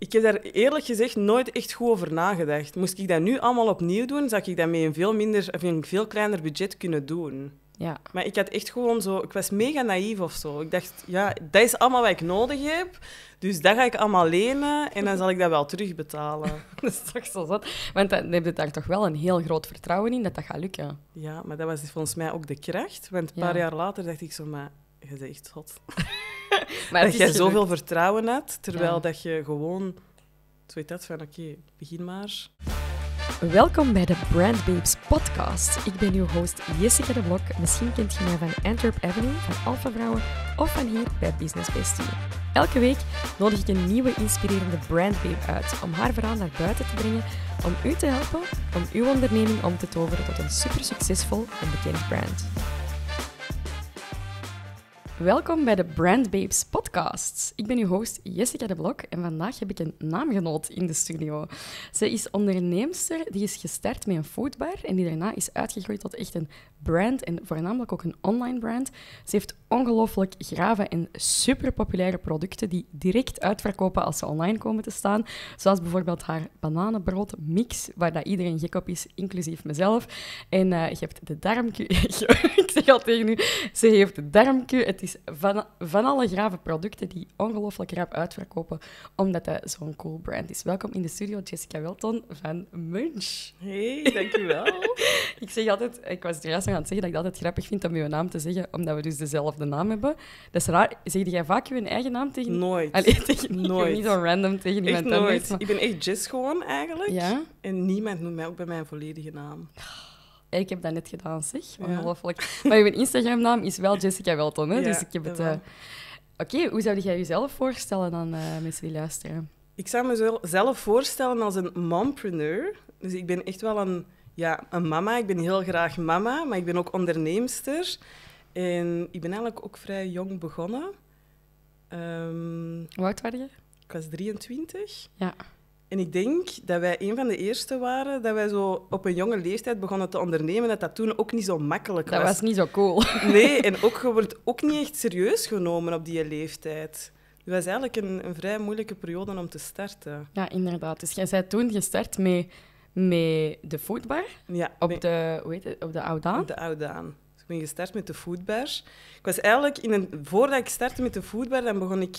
ik heb daar eerlijk gezegd nooit echt goed over nagedacht. Moest ik dat nu allemaal opnieuw doen, zou ik dat met een veel, minder, of een veel kleiner budget kunnen doen. Ja. Maar ik had echt gewoon zo... Ik was mega naïef of zo. Ik dacht, ja, dat is allemaal wat ik nodig heb. Dus dat ga ik allemaal lenen en dan zal ik dat wel terugbetalen. dat is toch zo zot. Want dan heb je daar toch wel een heel groot vertrouwen in dat dat gaat lukken. Ja, maar dat was volgens mij ook de kracht. Want een paar jaar later dacht ik zo, maar je bent echt zot. maar dat jij dus zoveel vertrouwen hebt, terwijl dat je gewoon weet dat van, oké, begin maar. Welkom bij de Brand Babes podcast. Ik ben uw host Jessica de Blok. Misschien kent je mij van Antwerp Avenue, van Alpha Vrouwen of van hier bij Business Bestie. Elke week nodig ik een nieuwe inspirerende Brand Babe uit om haar verhaal naar buiten te brengen, om u te helpen om uw onderneming om te toveren tot een super succesvol en bekend brand. Welkom bij de Brand Babes podcast. Ik ben uw host Jessica de Blok en vandaag heb ik een naamgenoot in de studio. Ze is onderneemster, die is gestart met een foodbar en die daarna is uitgegroeid tot echt een brand en voornamelijk ook een online brand. Ze heeft ongelooflijk grave en super populaire producten die direct uitverkopen als ze online komen te staan. Zoals bijvoorbeeld haar bananenbrood mix, waar dat iedereen gek op is, inclusief mezelf. En eh, je hebt de darmku... ik zeg al tegen u, ze heeft de darmku, het is van, van alle grave producten die ongelooflijk rap uitverkopen, omdat dat zo'n cool brand is. Welkom in de studio, Jessica Welton van Munch. Hey, dankjewel. ik zeg altijd, ik was de juist aan het zeggen dat ik het altijd grappig vind om je naam te zeggen, omdat we dus dezelfde naam hebben. Dat is raar. Zeg jij vaak je eigen naam tegen? Nooit. Allee, tegen, nooit. Niet zo random tegen iemand echt Ik ben echt Jess gewoon eigenlijk. En niemand noemt mij ook bij mijn volledige naam. Ah. Ik heb dat net gedaan, zeg. Ongelooflijk. Ja. Maar je Instagram-naam is wel Jessica Welton, hè? dus ik heb het... Eh, Oké, hoe zou jij jezelf voorstellen aan uh, eh, mensen die luisteren? Ik zou mezelf voorstellen als een mompreneur. Dus ik ben echt wel een, ja, een mama. Ik ben heel graag mama, maar ik ben ook onderneemster. En ik ben eigenlijk ook vrij jong begonnen. Um... Hoe oud je? Ik was 23. Ja. En ik denk dat wij een van de eerste waren dat wij zo op een jonge leeftijd begonnen te ondernemen. Dat dat toen ook niet zo makkelijk was. Dat was niet zo cool. Nee, en ook, je wordt ook niet echt serieus genomen op die leeftijd. Het was eigenlijk een, een, vrij moeilijke periode om te starten. Ja, inderdaad. Dus jij bent toen gestart met, met de foodbar ja, op, de, hoe heet het, op de Oudaan? Op de Oudaan. Dus ik ben gestart met de foodbar. Ik was eigenlijk, in een, voordat ik startte met de foodbar, dan begon ik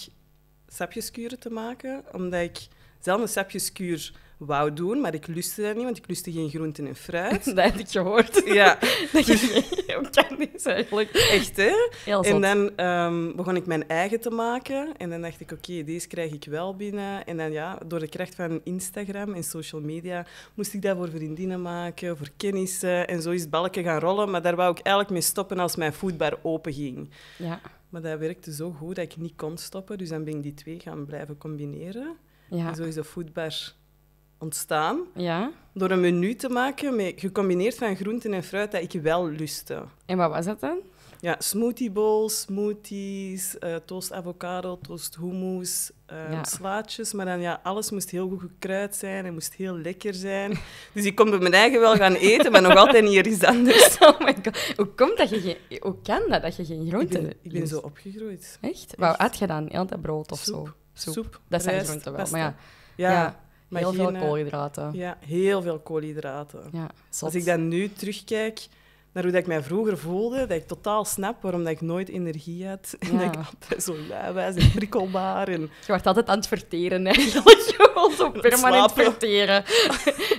sapjeskuren te maken, omdat ik zelf een sapjeskuur wou doen, maar ik lustte dat niet, want ik lustte geen groenten en fruit. dat heb ik gehoord. Ja. dat je kan is eigenlijk. Echt, hè? en dan ehm, begon ik mijn eigen te maken. En dan dacht ik, oké, deze krijg ik wel binnen. En dan, ja, door de kracht van Instagram en social media moest ik dat voor vriendinnen maken, voor kennissen. En zo is het balken gaan rollen. Maar daar wou ik eigenlijk mee stoppen als mijn voetbar open ging. Ja. Maar dat werkte zo goed dat ik niet kon stoppen. Dus dan ben ik die twee gaan blijven combineren. Ja. En zo is de ontstaan. Ja. Door een menu te maken met, gecombineerd van groenten en fruit dat ik wel lustte. En wat was dat dan? Ja, smoothie bowls, smoothies, eh, toast avocado, toast hummus, ehm, slaatjes. Maar dan, ja, alles moest heel goed gekruid zijn en moest heel lekker zijn. Dus ik kon bij mijn eigen wel gaan eten, maar nog altijd niet is anders. Oh my god. Hoe, komt dat je hoe kan dat, dat je geen groenten... Ik ben, ik ben zo opgegroeid. Echt? Wat had je dan? altijd brood of zo? soep. dat zijn groenten wel. Maar ja, eh, ja, heel veel koolhydraten. Ja, heel veel koolhydraten. Als ik dan nu terugkijk naar hoe dat ik mij vroeger voelde, dat ik totaal snap waarom dat ik nooit energie had. En dat ik altijd zo lui was en prikkelbaar. En... Je wordt altijd aan het verteren, eigenlijk. Gewoon zo permanent Slapen. verteren.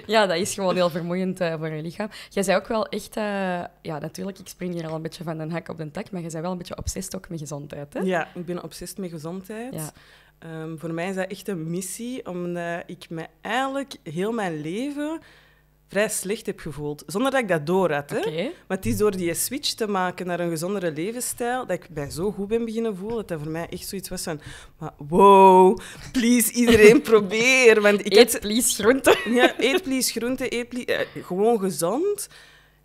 ja, dat is gewoon heel vermoeiend eh, voor je lichaam. Jij zei ook wel echt... Eh, ja, natuurlijk, ik spring hier al een beetje van den hak op den tak, maar je bent wel een beetje obsessief ook met gezondheid, hè? Ja, ik ben obsessief met gezondheid. Ja. Ehm, voor mij is dat echt een missie, omdat ik me eigenlijk heel mijn leven vrij slecht heb gevoeld. Zonder dat ik dat door had. Hè? Maar het is door die switch te maken naar een gezondere levensstijl dat ik bij zo goed ben beginnen voelen. Dat dat voor mij echt zoiets was van... Maar wow, please, iedereen probeer. Want ik eet please groente. Ja, eet please groente, eet please... Eh, gewoon gezond.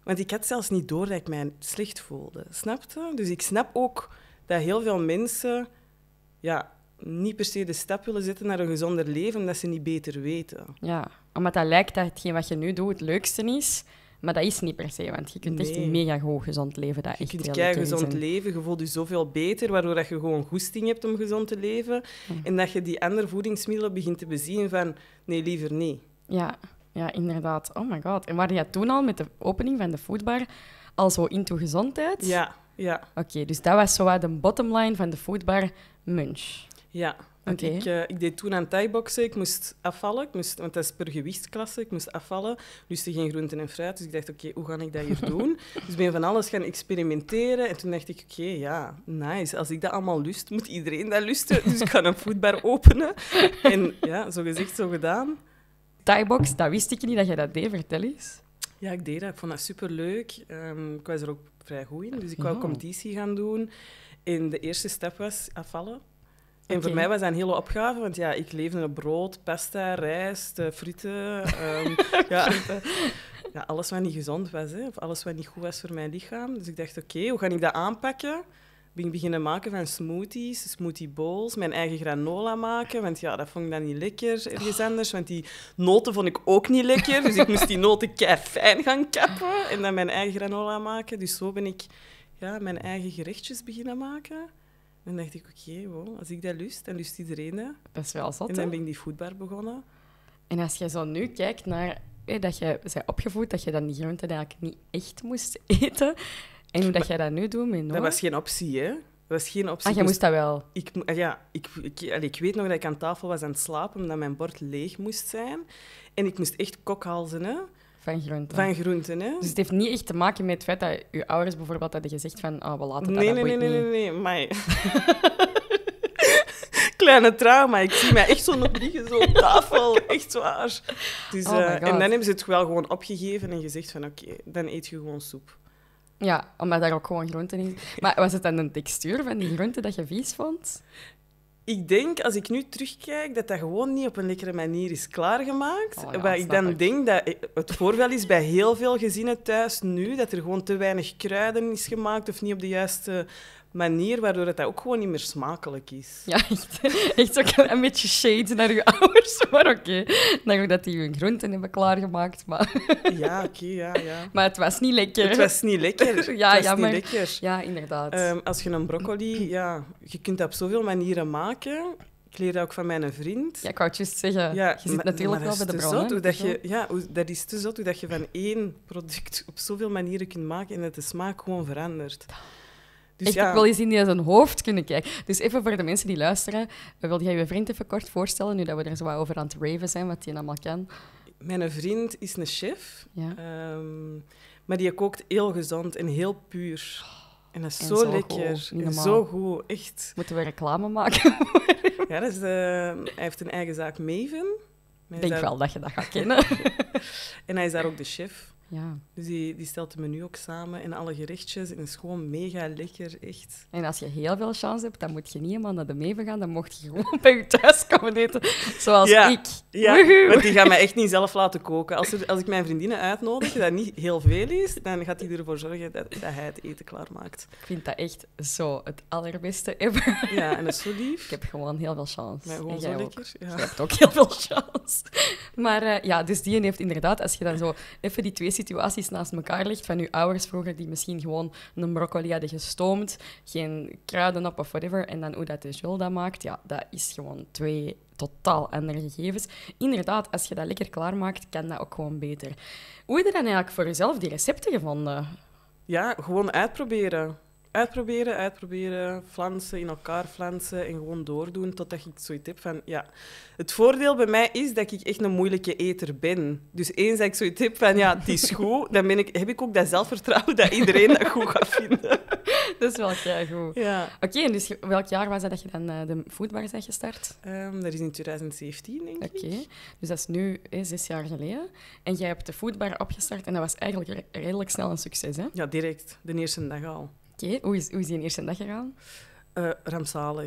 Want ik had zelfs niet door dat ik mij slecht voelde. Snapte? Dus ik snap ook dat heel veel mensen... Ja, niet per se de stap willen zetten naar een gezonder leven, omdat ze niet beter weten. Ja, omdat dat lijkt dat hetgeen wat je nu doet het leukste is. Maar dat is niet per se, want je kunt echt een mega gezond leven. Dat je echt kunt gezond leven, je voelt je zoveel beter, waardoor dat je gewoon goesting hebt om gezond te leven. En dat je die andere voedingsmiddelen begint te bezien van, nee, liever niet. Ja, ja inderdaad. Oh my god. En waar jij toen al met de opening van de foodbar al zo into gezondheid? Ja, ja. Oké, dus dat was zo de bottomline van de foodbar munch. Ja, want ik, eh, ik, deed toen aan thaiboxen. Ik moest afvallen, ik moest, want dat is per gewichtsklasse. Ik moest afvallen, lustte geen groenten en fruit. Dus ik dacht, oké, hoe ga ik dat hier doen? dus ben van alles gaan experimenteren. En toen dacht ik, oké, ja, nice. Als ik dat allemaal lust, moet iedereen dat lusten. Dus ik ga een voetbar openen. En ja, zo gezegd, zo gedaan. Thaibox, dat wist ik niet dat jij dat deed. Vertel eens. Ja, ik deed dat. Ik vond dat superleuk. Ehm, ik was er ook vrij goed in. Dus ik wou oh. competitie gaan doen. En de eerste stap was afvallen. En voor mij was dat een hele opgave, want ja, ik leefde op brood, pasta, rijst, eh, fruiten, ehm, ja, ja, alles wat niet gezond was, hè, of alles wat niet goed was voor mijn lichaam. Dus ik dacht, oké, hoe ga ik dat aanpakken? Ben ik beginnen maken van smoothies, smoothie bowls, mijn eigen granola maken, want ja, dat vond ik dan niet lekker ergens oh. anders, want die noten vond ik ook niet lekker, dus ik moest die noten kei fijn gaan kappen en dan mijn eigen granola maken. Dus zo ben ik ja, mijn eigen gerechtjes beginnen maken. En dacht ik, oké, als ik dat lust, dan lust iedereen dat. Dat is wel zot, En dan ben ik die voetbal begonnen. En als je zo nu kijkt naar dat je zij opgevoed, dat je dan die groenten eigenlijk niet echt moest eten, en hoe dat jij dat nu doet met Noor? Dat was geen optie, hè? Dat was geen optie. Ah, je dus moest dat wel? Ik, ah ja, ik, ik, ik weet nog dat ik aan tafel was aan het slapen, omdat mijn bord leeg moest zijn. En ik moest echt kokhalzen, hè? van groenten. Van groenten, hè? Dus het heeft niet echt te maken met het feit dat je ouders bijvoorbeeld hadden gezegd van, ah, we laten dat, nee, dat nee, nee, nee, nee, nee, maar... Kleine trauma. Ik zie mij echt zo nog liggen, zo op tafel. Oh echt waar. Dus, oh eh, en dan hebben ze het wel gewoon opgegeven en gezegd van, oké, dan eet je gewoon soep. Ja, omdat daar ook gewoon groenten in Maar was het dan de textuur van die groenten dat je vies vond? ik denk, als ik nu terugkijk, dat dat gewoon niet op een lekkere manier is klaargemaakt. Oh Wat ik dan denk, dat het voorbeeld is bij heel veel gezinnen thuis nu, dat er gewoon te weinig kruiden is gemaakt of niet op de juiste manier waardoor het ook gewoon niet meer smakelijk is. Ja, echt, echt ook een beetje shade naar uw ouders, maar oké. Okay. dat die hun groenten hebben klaargemaakt, maar... Ja, oké, ja, ja. Maar het was niet lekker. Het was niet lekker. Ja, het was jammer. niet lekker. Ja, inderdaad. Ehm, als je een broccoli... Ja, je kunt dat op zoveel manieren maken. Ik leer dat ook van mijn vriend. Ja, ik wou juist zeggen. Ja, je zit natuurlijk wel bij de bron. dat, dus je, ja, dat is te zot dat je van één product op zoveel manieren kunt maken en dat de smaak gewoon verandert. Dus ik wil je wel eens in die zijn hoofd kunnen kijken. Dus even voor de mensen die luisteren, eh, wil jij je vriend even kort voorstellen, nu dat we er zo over aan het raven zijn, wat hij allemaal kan? Mijn vriend is een chef, ehm, maar die kookt heel gezond en heel puur. En dat is zo, lekker, zo goed, echt. Moeten we reclame maken? ja, dat is ehm, hij heeft een eigen zaak, Maven. Ik denk wel dat je dat gaat kennen. en hij is daar ook de chef. Ja. Dus die, die stelt het menu ook samen en alle gerechtjes. En het is gewoon mega lekker, echt. En als je heel veel chance hebt, dan moet je niet helemaal naar de meven gaan. Dan mocht je gewoon bij je thuis komen eten, zoals ik. Ja, want die gaan mij echt niet zelf laten koken. Als, als ik mijn vriendinnen uitnodig, dat niet heel veel is, dan gaat hij ervoor zorgen dat, dat hij het eten klaarmaakt. Ik vind dat echt zo het allerbeste ever. Ja, en dat is zo lief. Ik heb gewoon heel veel chance. Maar lekker. Ja. Je hebt ook heel veel chance. Maar eh, ja, dus die heeft inderdaad, als je dan zo even die twee situaties naast elkaar ligt van uw ouders vroeger die misschien gewoon een broccoli hadden gestoomd, geen kruiden op of whatever, en dan hoe dat de Jules dat maakt, ja, dat is gewoon twee totaal andere gegevens. Inderdaad, als je dat lekker klaarmaakt, kan dat ook gewoon beter. Hoe heb je dan eigenlijk voor jezelf die recepten gevonden? Ja, gewoon uitproberen uitproberen, uitproberen, flansen, in elkaar flansen en gewoon doordoen totdat ik zoiets heb van, ja... Het voordeel bij mij is dat ik echt een moeilijke eter ben. Dus eens dat ik zoiets heb van, ja, het is goed, dan ben ik, heb ik ook dat zelfvertrouwen dat iedereen dat goed gaat vinden. Dat is wel goed. Ja. Oké, en dus welk jaar was dat dat je dan eh, de voetbar bent gestart? Um, dat is in 2017, denk ik. Oké, dus dat is nu zes jaar geleden. En jij hebt de voetbar opgestart en dat was eigenlijk redelijk snel een succes, hè? Ja, direct. De eerste dag al. Oké, hoe, is, hoe is die eerste dag gegaan? Uh,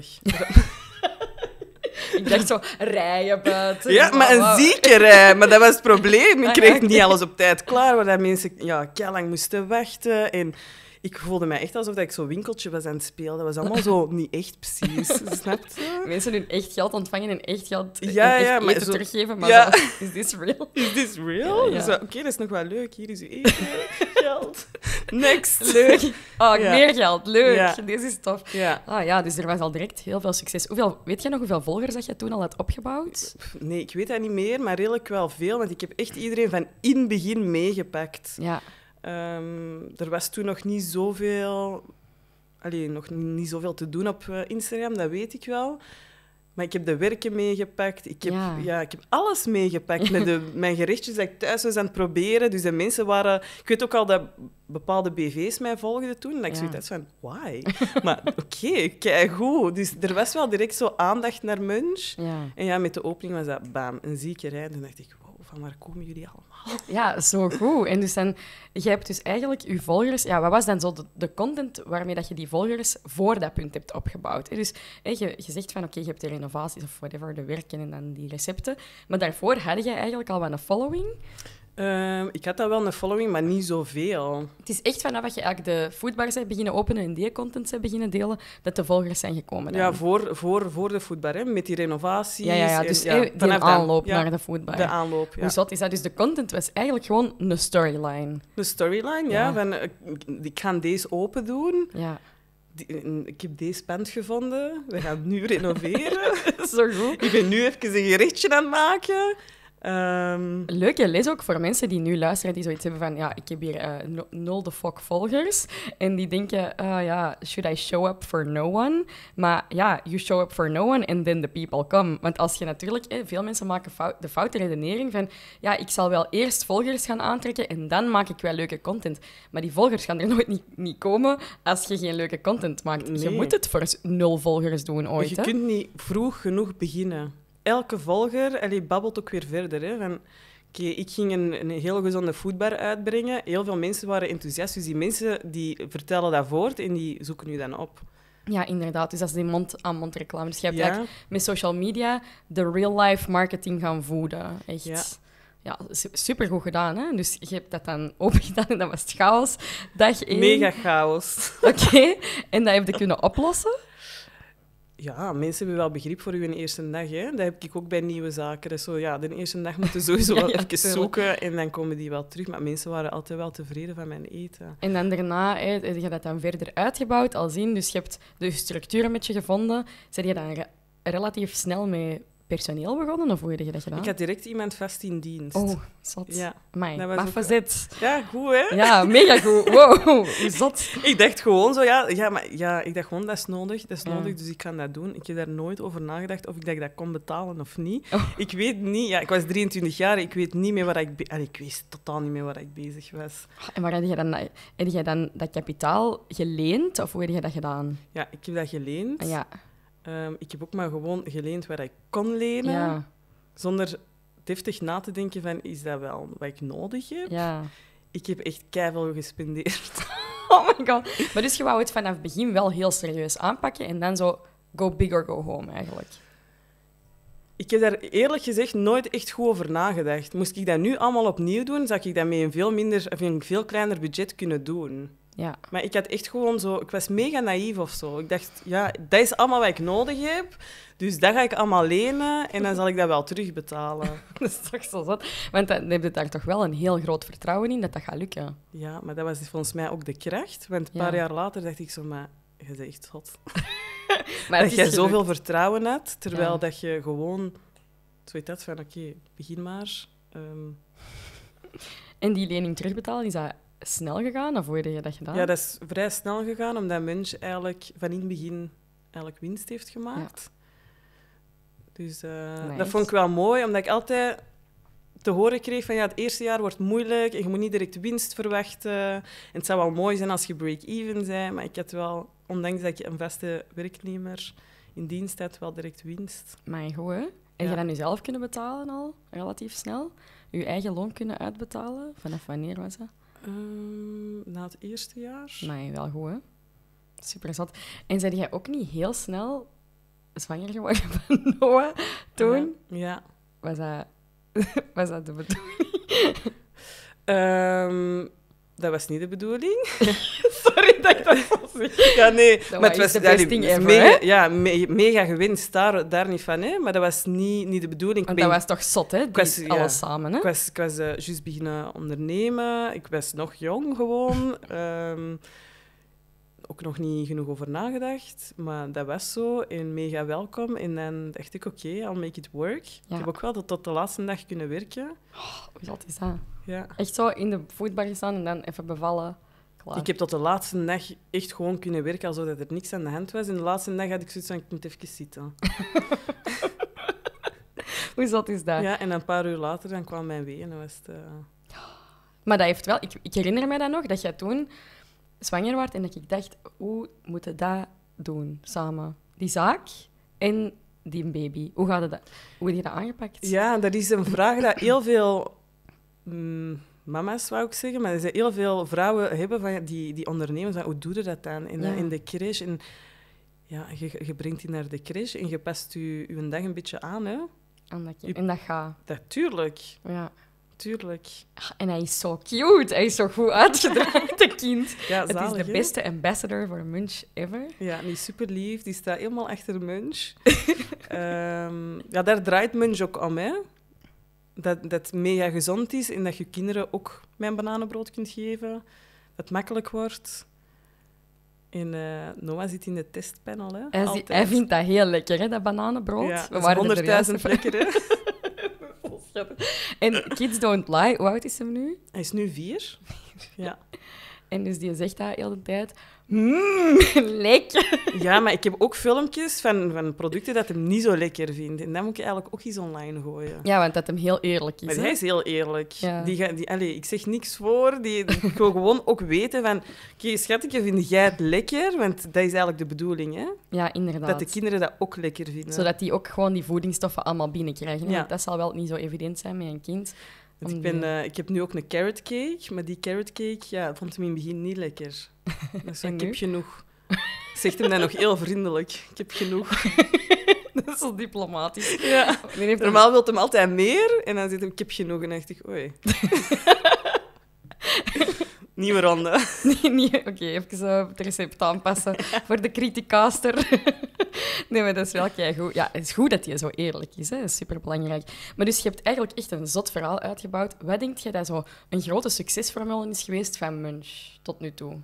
Ik dacht zo, rijden. buiten. Ja, maar een zieke rij. Maar dat was het probleem. Ik ah, kreeg niet alles op tijd klaar, waar mensen ja, lang moesten wachten. En ik voelde mij echt alsof ik zo'n winkeltje was aan het spelen. Dat was allemaal zo niet echt precies, snap je? Mensen hun echt geld ontvangen en echt geld ja, en teruggeven, maar is this real? Is this real? Ja, Oké, dat is nog wel leuk. Hier is uw geld. Next. Leuk. Oh, meer geld. Leuk. Dit is tof. Ja. Ah ja, dus er was al direct heel veel succes. Hoeveel, weet jij nog hoeveel volgers had je toen al had opgebouwd? Nee, ik weet dat niet meer, maar redelijk wel veel. Want ik heb echt iedereen van in het begin meegepakt. Ja. Ehm, er was toen nog niet zoveel, alleen nog niet zoveel te doen op eh, Instagram, dat weet ik wel. Maar ik heb de werken meegepakt. Ik heb, ja. ik heb alles meegepakt met de, mijn gerechtjes dat ik thuis was aan het proberen. Dus de mensen waren... Ik weet ook al dat bepaalde BV's mij volgden toen. En ik ja. zoiets van, why? maar oké, kijk goed. Dus er was wel direct zo aandacht naar Munch. En ja, met de opening was dat, bam, een zieke rij. Toen dacht ik, van waar komen jullie allemaal? Ja, zo goed. En dus dan, jij hebt dus eigenlijk je volgers... Ja, wat was dan zo de, content waarmee dat je die volgers voor dat punt hebt opgebouwd? dus je, je zegt van, oké, je hebt de renovaties of whatever, de werken en dan die recepten. Maar daarvoor had je eigenlijk al wel een following. Ehm, ik had daar wel een following, maar niet zoveel. Het is echt vanaf dat je eigenlijk de voetbar hebt beginnen openen en die content hebt beginnen delen, dat de volgers zijn gekomen. Ja, voor, voor, voor de foodbar, met die renovaties. Ja, ja, ja. dus en, die aanloop naar de foodbar. De aanloop, ja. Hoe zat is dat? Dus de content was eigenlijk gewoon een storyline. Een storyline, ja. Van, eh, ik ga deze open doen. Ja eh, ik heb deze pand gevonden, we gaan nu renoveren. Zo goed. Ik ben nu even een gerichtje aan het maken. Um... Leuke les ook voor mensen die nu luisteren, die zoiets hebben van, ja, ik heb hier eh, nul de fuck volgers. En die denken, ah, ja, should I show up for no one? Maar ja, you show up for no one and then the people come. Want als je natuurlijk, eh, veel mensen maken de foute redenering van, ja, ik zal wel eerst volgers gaan aantrekken en dan maak ik wel leuke content. Maar die volgers gaan er nooit niet, niet komen als je geen leuke content maakt. Je moet het voor nul volgers doen ooit. Je kunt niet vroeg genoeg beginnen elke volger allee, babbelt ook weer verder. Hè, ik ging een, een heel gezonde voetbar uitbrengen. Heel veel mensen waren enthousiast. Dus die mensen die vertellen dat voort en die zoeken nu dan op. Ja, inderdaad. Dus dat is die mond-aan-mond reclame. Dus je hebt ja. met social media de real-life marketing gaan voeden. Echt. Ja. ja supergoed gedaan, hè? Dus je hebt dat dan opengedaan en dat was chaos. Dag één. Mega chaos. Oké, en dat heb je kunnen oplossen? ja, mensen hebben wel begrip voor hun eerste dag. Hè? Dat heb ik ook bij nieuwe zaken. Dus zo, ja, de eerste dag moeten sowieso wel even zoeken en dan komen die wel terug. Maar mensen waren altijd wel tevreden van mijn eten. En dan daarna heb je dat dan verder uitgebouwd, al zien. Dus je hebt de structuur een beetje gevonden. Zijn je dan relatief snel mee personeel begonnen? Of hoe je dat gedaan? Ik had direct iemand vast in dienst. Oh, zat. Ja. Amai, dat Ja, goed, hè? Ja, mega goed. Wow, zat. ik dacht gewoon zo, ja, ja, maar, ja, ik dacht gewoon, dat is nodig, dat is nodig, dus ik kan dat doen. Ik heb daar nooit over nagedacht of ik dat, ik dat kon betalen of niet. Oh. Ik weet niet, ja, ik was 23 jaar, ik weet niet meer waar ik... En ik wist totaal niet meer waar ik bezig was. Ah, en waar had je dan, heb jij dan dat kapitaal geleend, of hoe heb je dat gedaan? Ja, ik heb dat geleend. Ah, ja. Ehm, ik heb ook maar gewoon geleend waar ik kon lenen. Zonder deftig na te denken van, is dat wel wat ik nodig heb? Ja. Ik heb echt keihard gespendeerd. oh my god. Maar dus je wou het vanaf het begin wel heel serieus aanpakken en dan zo go big or go home eigenlijk. Ik heb daar eerlijk gezegd nooit echt goed over nagedacht. Moest ik dat nu allemaal opnieuw doen, zou ik dat met een veel, minder, of een veel kleiner budget kunnen doen. Ja. Maar ik had echt gewoon zo... Ik was mega naïef of zo. Ik dacht, ja, dat is allemaal wat ik nodig heb. Dus dat ga ik allemaal lenen en dan zal ik dat wel terugbetalen. dat is toch zo zat Want dan heb je daar toch wel een heel groot vertrouwen in dat dat gaat lukken. Ja, maar dat was dus volgens mij ook de kracht. Want een paar jaar later dacht ik zo, maar je bent echt hot. maar dat jij zoveel vertrouwen had, terwijl dat je gewoon... Zo dat, van oké, begin maar. Ehm. En die lening terugbetalen, is dat snel gegaan? Of hoe heb je dat gedaan? Ja, dat is vrij snel gegaan, omdat Munch eigenlijk van in het begin eigenlijk winst heeft gemaakt. Dus eh, dat vond ik wel mooi, omdat ik altijd te horen kreeg van ja, het eerste jaar wordt moeilijk en je moet niet direct winst verwachten. En het zou wel mooi zijn als je break-even bent, maar ik had wel, ondanks dat je een vaste werknemer in dienst hebt, wel direct winst. Maar goed, hè? En je dat nu zelf kunnen betalen al, relatief snel? Je eigen loon kunnen uitbetalen? Vanaf wanneer was dat? Ehm, na het eerste jaar. nee wel goed, hè? Super zat. En zei jij ook niet heel snel zwanger geworden van Noah toen? Ja. Was, dat, was dat de bedoeling? Ehm, dat was niet de bedoeling. Sorry dat ik dat zo zeg. Ja, nee. Dat maar het was, de ever, mega, ja, me, mega gewinst, daar, daar niet van. Hè? Maar dat was niet, niet de bedoeling. Want dat was toch zot, hè? Was, alles samen, hè? Ik was, ik was eh, juist beginnen ondernemen. Ik was nog jong, gewoon. Ehm, ook nog niet genoeg over nagedacht, maar dat was zo. En mega welkom. En dan dacht ik, oké, I'll make it work. Ik heb ook wel dat tot de laatste dag kunnen werken. Oh, hoe zat is dat? Ja. Echt zo in de voetbal staan en dan even bevallen. Klaar. Ik heb tot de laatste dag echt gewoon kunnen werken alsof er niks aan de hand was. En de laatste dag had ik zoiets van, ik moet even zitten. hoe zat is dat? Ja, en een paar uur later dan kwam mijn ween en was het... Eh, maar dat heeft wel... Ik, ik herinner me dat nog, dat jij toen zwanger werd en dat ik dacht, hoe moeten we dat doen samen? Die zaak en die baby. Hoe, gaat dat, hoe heb je dat aangepakt? Ja, dat is een vraag dat heel veel mm, mama's, wou ik zeggen, maar er zijn heel veel vrouwen hebben van die, die ondernemers. hoe doe je dat dan? In de crèche En, ja, je, brengt die naar de crèche en je past je, je dag een beetje aan, hè? En dat, je, en dat gaat. Natuurlijk. Ja. Tuurlijk. En hij is zo cute. Hij is zo goed uitgedraaid, de kind. Ja, het is de beste ambassador voor Munch ever. Ja, die is super lief. Die staat helemaal achter Munch. Ehm, ja, daar draait Munch ook om, hè. Dat, dat mega gezond is en dat je kinderen ook mijn bananenbrood kunt geven. Dat het makkelijk wordt. En eh, Noah zit in de testpanel, hè. Hij, hij vindt dat heel lekker, hè, dat bananenbrood. We waren 100.000 lekker, En Kids Don't Lie, hoe oud is hem nu? Hij is nu vier. ja. En dus die zegt dat heel de tijd. Mmm, lekker. Ja, maar ik heb ook filmpjes van, van producten dat hem niet zo lekker vind. En dat moet je eigenlijk ook eens online gooien. Ja, want dat hem heel eerlijk is. Maar hij is heel eerlijk. Die, die, allez, ik zeg niks voor. Die, ik wil gewoon ook weten van... Oké, okay, schatje, vind jij het lekker? Want dat is eigenlijk de bedoeling, hè? Ja, inderdaad. Dat de kinderen dat ook lekker vinden. Zodat die ook gewoon die voedingsstoffen allemaal binnenkrijgen. Ja. dat zal wel niet zo evident zijn met een kind. ik, ben, eh, ik heb nu ook een carrot cake, maar die carrot cake ja, vond ik in het begin niet lekker. Dus ik heb genoeg. Zegt hem dan nog heel vriendelijk. Ik heb genoeg. dat is zo diplomatisch. Ja. Normaal een... wilt hem altijd meer en dan zit hem, ik heb genoeg. En dan dacht ik, oei. Nieuwe ronde. Nee, nee. Oké, even eh, het recept aanpassen voor de criticaster. nee, maar dat is wel goed. Ja, het is goed dat hij zo eerlijk is. Hè. Dat is superbelangrijk. Maar dus je hebt eigenlijk echt een zot verhaal uitgebouwd. Wat denk je dat zo een grote succesformule is geweest van Munch tot nu toe?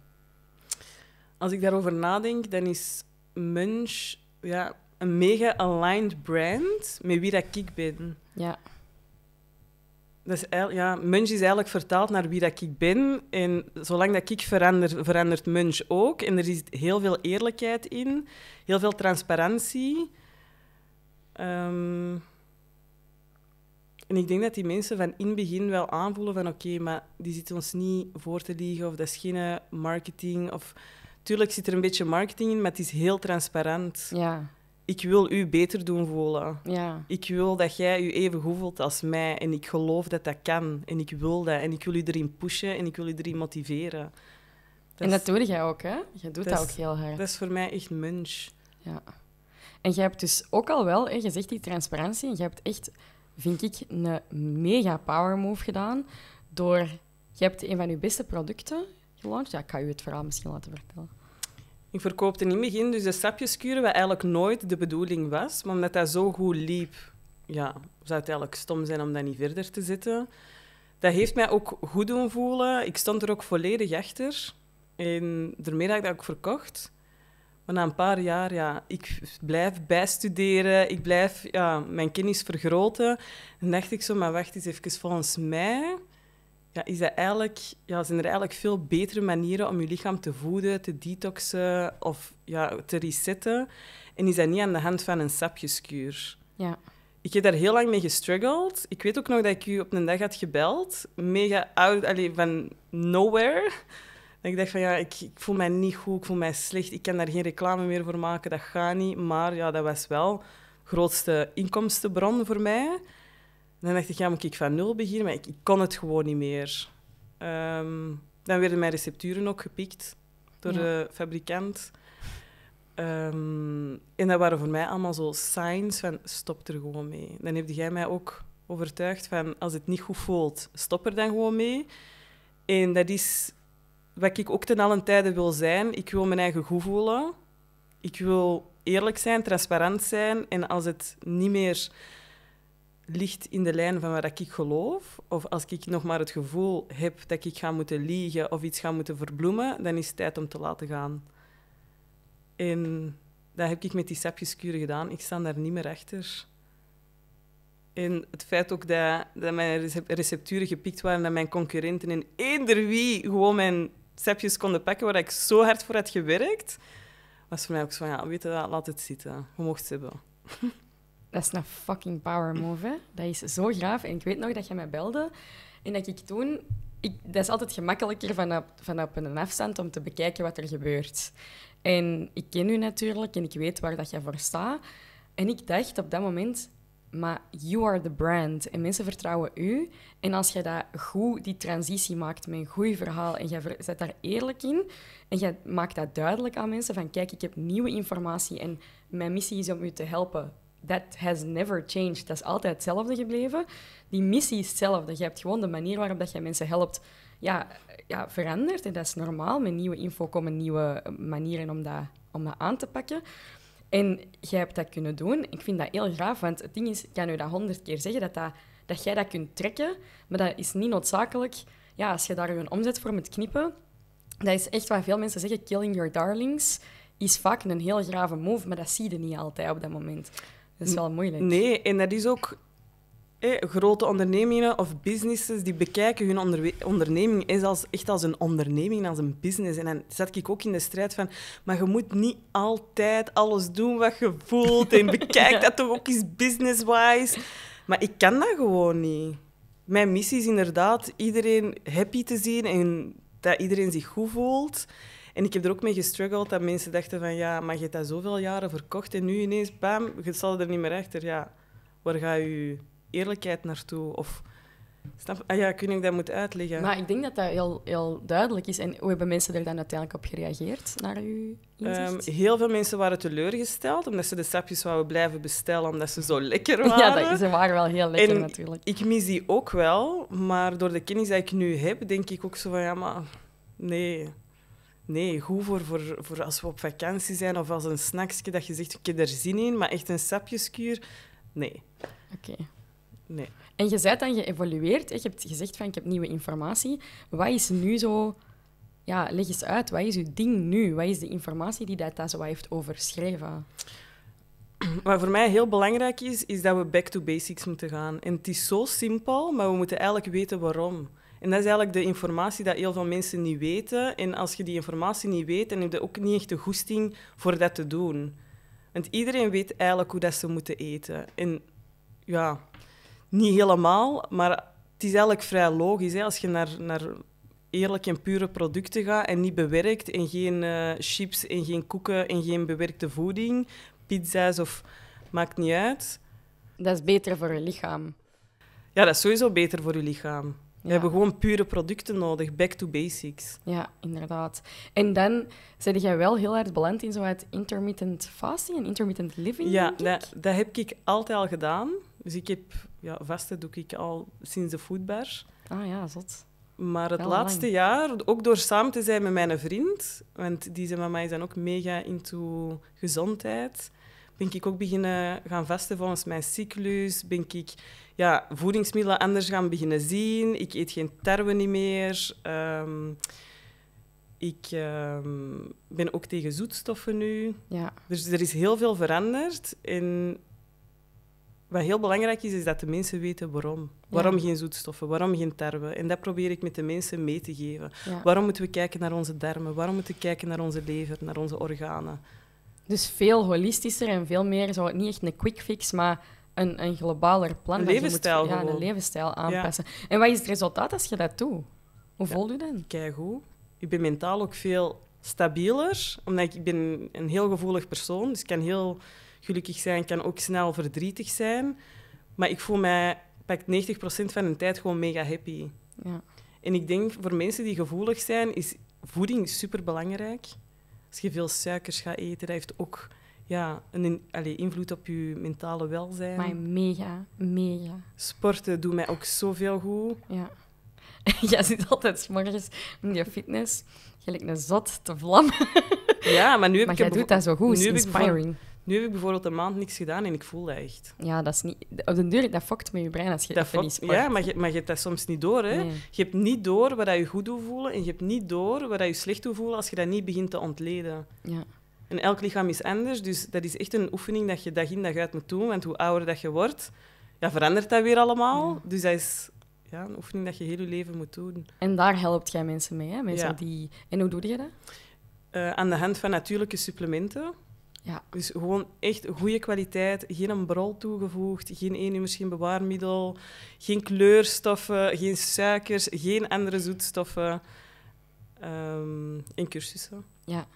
als ik daarover nadenk, dan is Munch ja, een mega aligned brand met wie dat ik ben. Ja. Dat is ja, Munch is eigenlijk vertaald naar wie dat ik ben. En zolang dat ik verander, verandert Munch ook. En er zit heel veel eerlijkheid in, heel veel transparantie. Ehm, en ik denk dat die mensen van in het begin wel aanvoelen van oké, maar die zitten ons niet voor te liegen of dat is geen marketing of tuurlijk zit er een beetje marketing in, maar het is heel transparant. Ja. Ik wil u beter doen voelen. Ja. Ik wil dat jij u even goed voelt als mij. En ik geloof dat dat kan. En ik wil dat. En ik wil u erin pushen en ik wil u erin motiveren. en dat doe jij ook, hè? Je doet dat, ook heel hard. Dat is voor mij echt munch. Ja. En je hebt dus ook al wel, hè, je zegt die transparantie, en je hebt echt, vind ik, een mega power move gedaan door... Je hebt een van je beste producten, ja, ik je u het verhaal misschien laten vertellen. Ik verkoopte in het begin dus de sapjeskuren, wat eigenlijk nooit de bedoeling was. Maar omdat dat zo goed liep, ja, zou het eigenlijk stom zijn om dat niet verder te zetten. Dat heeft mij ook goed doen voelen. Ik stond er ook volledig achter. En daarmee heb ik dat ook verkocht. Maar na een paar jaar, ja, ik blijf bijstuderen, ik blijf ja, mijn kennis vergroten. En dacht ik zo, maar wacht eens even, volgens mij ja, is dat eigenlijk, ja, zijn er eigenlijk veel betere manieren om je lichaam te voeden, te detoxen of ja, te resetten. En is dat niet aan de hand van een sapjeskuur? Ja. Ik heb daar heel lang mee gestruggeld. Ik weet ook nog dat ik u op een dag had gebeld. Mega oud allee, van nowhere. Dat ik dacht van ja, ik, ik, voel mij niet goed, ik voel mij slecht. Ik kan daar geen reclame meer voor maken, dat gaat niet. Maar ja, dat was wel grootste inkomstenbron voor mij dan dacht ik, ja, moet ik van nul beginnen? Maar ik, ik kon het gewoon niet meer. Ehm, dan werden mijn recepturen ook gepikt door de fabrikant. Ehm, en dat waren voor mij allemaal zo signs van stop er gewoon mee. Dan heeft jij mij ook overtuigd van als het niet goed voelt, stop er dan gewoon mee. En dat is wat ik ook ten allen tijde wil zijn. Ik wil mijn eigen goed voelen. Ik wil eerlijk zijn, transparant zijn. En als het niet meer ligt in de lijn van waar ik geloof, of als ik nog maar het gevoel heb dat ik ga moeten liegen of iets ga moeten verbloemen, dan is het tijd om te laten gaan. En dat heb ik met die sapjeskuren gedaan. Ik sta daar niet meer achter. En het feit ook dat, dat mijn recepturen gepikt waren, dat mijn concurrenten en eender wie gewoon mijn sapjes konden pakken waar ik zo hard voor had gewerkt, was voor mij ook zo van, ja, weet je wat, laat het zitten. Je mocht ze hebben. Dat is een fucking power move, Dat is zo graaf. En ik weet nog dat jij mij belde en dat ik toen... Ik, dat is altijd gemakkelijker vanaf, vanaf een afstand om te bekijken wat er gebeurt. En ik ken u natuurlijk en ik weet waar dat je voor staat. En ik dacht op dat moment, maar you are the brand. En mensen vertrouwen u. En als je dat goed, die transitie maakt met een goed verhaal en jij zet daar eerlijk in en jij maakt dat duidelijk aan mensen van kijk, ik heb nieuwe informatie en mijn missie is om u te helpen that has never changed. Dat is altijd hetzelfde gebleven. Die missie is hetzelfde. Je hebt gewoon de manier waarop dat je mensen helpt ja, ja, veranderd. En dat is normaal. Met nieuwe info komen nieuwe eh, manieren om dat, om dat aan te pakken. En jij hebt dat kunnen doen. Ik vind dat heel graaf, want het ding is, ik kan je dat honderd keer zeggen, dat, dat, dat jij dat kunt trekken, maar dat is niet noodzakelijk. Ja, als je daar een omzet voor moet knippen, dat is echt waar veel mensen zeggen, killing your darlings is vaak een heel grave move, maar dat zie je niet altijd op dat moment. Dat is wel moeilijk. Nee, en dat is ook... Eh, grote ondernemingen of businesses die bekijken hun onderneming is als, echt als een onderneming, als een business. En dan zat ik ook in de strijd van, maar je moet niet altijd alles doen wat je voelt en bekijk dat toch ook eens business-wise. Maar ik kan dat gewoon niet. Mijn missie is inderdaad iedereen happy te zien en dat iedereen zich goed voelt. En ik heb er ook mee gestruggeld dat mensen dachten van ja, maar je hebt dat zoveel jaren verkocht en nu ineens, bam, je zal er niet meer achter. Ja, waar gaat je eerlijkheid naartoe? Of... Snap? Ah ja, kun ik dat moet uitleggen? Maar ik denk dat dat heel, heel duidelijk is. En hoe hebben mensen er dan uiteindelijk op gereageerd, naar uw inzicht? Ehm, heel veel mensen waren teleurgesteld, omdat ze de sapjes wouden blijven bestellen, omdat ze zo lekker waren. Ja, dat, ze waren wel heel lekker natuurlijk. ik mis die ook wel, maar door de kennis die ik nu heb, denk ik ook zo van, ja, maar nee... Nee, goed voor, voor, voor als we op vakantie zijn of als een snacksje dat je zegt, ik heb er zin in, maar echt een sapjeskuur, nee. Oké. Nee. En je bent dan geëvolueerd, je hebt gezegd van, ik heb nieuwe informatie. Wat is nu zo... Ja, leg eens uit, wat is je ding nu? Wat is de informatie die dat, zo heeft overschreven? Wat voor mij heel belangrijk is, is dat we back to basics moeten gaan. En het is zo simpel, maar we moeten eigenlijk weten waarom. En dat is eigenlijk de informatie dat heel veel mensen niet weten. En als je die informatie niet weet, dan heb je ook niet echt de goesting voor dat te doen. Want iedereen weet eigenlijk hoe dat ze moeten eten. En ja, niet helemaal, maar het is eigenlijk vrij logisch. Hè? Als je naar, naar eerlijk en pure producten gaat en niet bewerkt en geen eh, chips en geen koeken en geen bewerkte voeding, pizza's of maakt niet uit. Dat is beter voor je lichaam. Ja, dat is sowieso beter voor je lichaam. We hebben gewoon pure producten nodig, back to basics. Ja, inderdaad. En dan zei jij wel heel hard beland in zo'n intermittent fasting en intermittent living. Ja, dat, dat, heb ik altijd al gedaan. Dus ik heb ja, vasten doe ik al sinds de voetbar. Ah ja, zot. Maar het laatste jaar, ook door samen te zijn met mijn vriend, want die zijn mama is dan ook mega into gezondheid ben ik ook beginnen gaan vasten volgens mijn cyclus. Ben ik ja, voedingsmiddelen anders gaan beginnen zien. Ik eet geen tarwe niet meer. Ehm, ik ehm, ben ook tegen zoetstoffen nu. Ja. Dus er is heel veel veranderd. En wat heel belangrijk is, is dat de mensen weten waarom. Waarom geen zoetstoffen, waarom geen tarwe? En dat probeer ik met de mensen mee te geven. Waarom moeten we kijken naar onze darmen? Waarom moeten we kijken naar onze lever, naar onze organen? Dus veel holistischer en veel meer, zo, niet echt een quick fix, maar een, een globaler plan. Een levensstijl moet, Ja, een levensstijl aanpassen. En wat is het resultaat als je dat doet? Hoe voel je dan? Kijk Ik ben mentaal ook veel stabieler, omdat ik, ben een heel gevoelig persoon. Dus ik kan heel gelukkig zijn, kan ook snel verdrietig zijn. Maar ik voel mij, pak 90% van de tijd gewoon mega happy. Ja. En ik denk voor mensen die gevoelig zijn, is voeding superbelangrijk. belangrijk als je veel suikers gaat eten, dat heeft ook ja, een allez, invloed op je mentale welzijn. Maar mega, mega. Sporten doet mij ook zoveel goed. Ja. Jij zit altijd smarres in je fitness, gelijk een zot te vlammen. Ja, maar nu heb maar ik... jij doet dat zo goed, inspiring. Nu heb ik bijvoorbeeld een maand niks gedaan en ik voel dat echt. Ja, dat is niet... Op de duur, dat fokt met je brein als je dat niet sport. Ja, maar je, maar je hebt dat soms niet door, hè. Je hebt niet door wat je goed doet voelen en je hebt niet door wat je slecht doet voelen als je dat niet begint te ontleden. Ja. En elk lichaam is anders, dus dat is echt een oefening dat je dag in dag uit moet doen. Want hoe ouder dat je wordt, ja, verandert dat weer allemaal. Dus dat is ja, een oefening dat je heel je leven moet doen. En daar helpt jij mensen mee, hè? Mensen die... En hoe doe je dat? Eh, aan de hand van natuurlijke supplementen. Ja. Dus gewoon echt goede kwaliteit, geen brol toegevoegd, geen ene misschien bewaarmiddel, geen kleurstoffen, geen suikers, geen andere zoetstoffen in ehm, cursussen. Ja.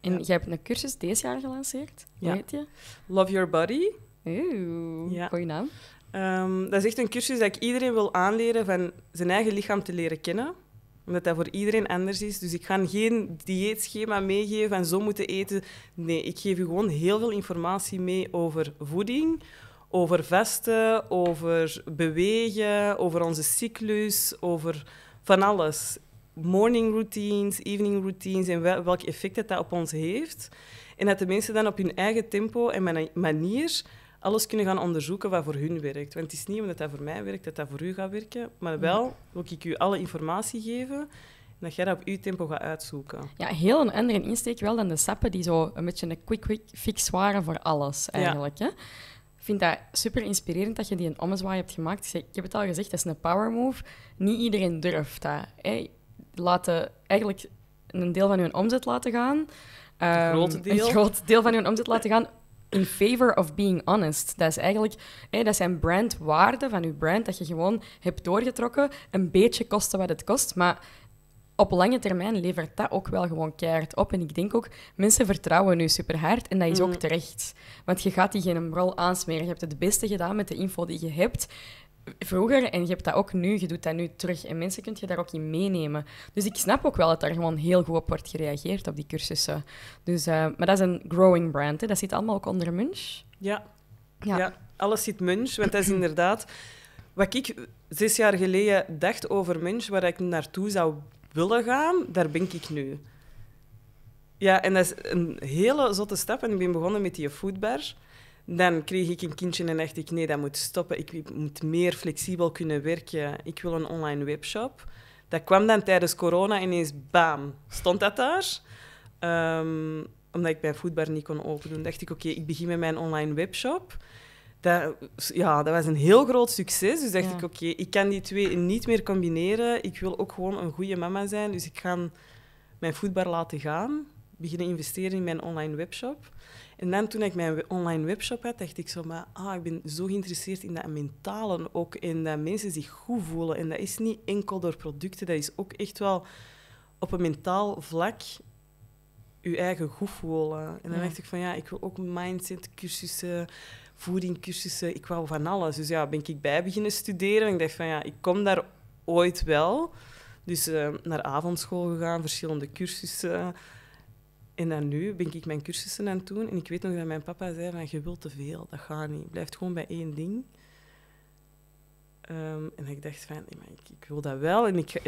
En ja. jij hebt een cursus deze jaar gelanceerd, weet je? Love Your Body. Oeh, goeie naam. Ehm, dat is echt een cursus dat ik iedereen wil aanleren van zijn eigen lichaam te leren kennen omdat dat voor iedereen anders is. Dus ik ga geen dieetschema meegeven van zo moeten eten. Nee, ik geef u gewoon heel veel informatie mee over voeding, over vesten, over bewegen, over onze cyclus, over van alles. Morning routines, evening routines en welk effect dat, dat op ons heeft. En dat de mensen dan op hun eigen tempo en manier alles kunnen gaan onderzoeken wat voor hun werkt. Want het is niet omdat dat voor mij werkt, dat dat voor u gaat werken. Maar mm. wel wil ik u alle informatie geven dat jij dat op uw tempo gaat uitzoeken. Ja, heel een andere insteek wel dan de sappen die zo een beetje een quick, quick fix waren voor alles eigenlijk. Hè? Ik vind dat super inspirerend dat je die een ommezwaai hebt gemaakt. Ik heb het al gezegd, dat is een power move. Niet iedereen durft dat. Hè? Laten eigenlijk een deel van hun omzet laten gaan. een ehm, groot deel. Een groot deel van hun omzet laten gaan in favor of being honest. Dat is eigenlijk, dat zijn brandwaarden van je brand dat je gewoon hebt doorgetrokken. Een beetje kosten wat het kost, maar op lange termijn levert dat ook wel gewoon keihard op. En ik denk ook, mensen vertrouwen nu super hard en dat is ook mm. terecht. Want je gaat die geen brol aansmeren. Je hebt het beste gedaan met de info die je hebt vroeger en je hebt dat ook nu, je doet dat nu terug. En mensen kun je daar ook in meenemen. Dus ik snap ook wel dat daar gewoon heel goed op wordt gereageerd op die cursussen. Dus, eh, maar dat is een growing brand, hè. dat zit allemaal ook onder Munch. Ja. ja. Ja. alles zit Munch, want dat is inderdaad wat ik zes jaar geleden dacht over Munch, waar ik naartoe zou willen gaan, daar ben ik nu. Ja, en dat is een hele zotte stap. En ik ben begonnen met die foodbar. Dan kreeg ik een kindje en dacht ik, nee, dat moet stoppen. Ik moet meer flexibel kunnen werken. Ik wil een online webshop. Dat kwam dan tijdens corona ineens, bam, stond dat daar. Ehm, omdat ik mijn voetbal niet kon opendoen, dacht ik, oké, ik begin met mijn online webshop. Dat, ja, dat was een heel groot succes. Dus dacht ik, oké, ik kan die twee niet meer combineren. Ik wil ook gewoon een goede mama zijn. Dus ik ga mijn voetbal laten gaan. Beginnen investeren in mijn online webshop. En dan toen ik mijn online webshop had, dacht ik zo, maar ah, ik ben zo geïnteresseerd in dat mentale ook. En dat mensen zich goed voelen. En dat is niet enkel door producten, dat is ook echt wel op een mentaal vlak je eigen goed voelen. En dan dacht ik van ja, ik wil ook mindset cursussen, voedingcursussen, ik wou van alles. Dus ja, ben ik bij beginnen studeren. ik dacht van ja, ik kom daar ooit wel. Dus eh, naar avondschool gegaan, verschillende cursussen en dan nu ben ik mijn cursussen aan het doen. En ik weet nog dat mijn papa zei van, je wilt te veel, dat gaat niet. Blijf gewoon bij één ding. Ehm, en ik dacht van, nee, maar ik, ik, wil dat wel. En, ik,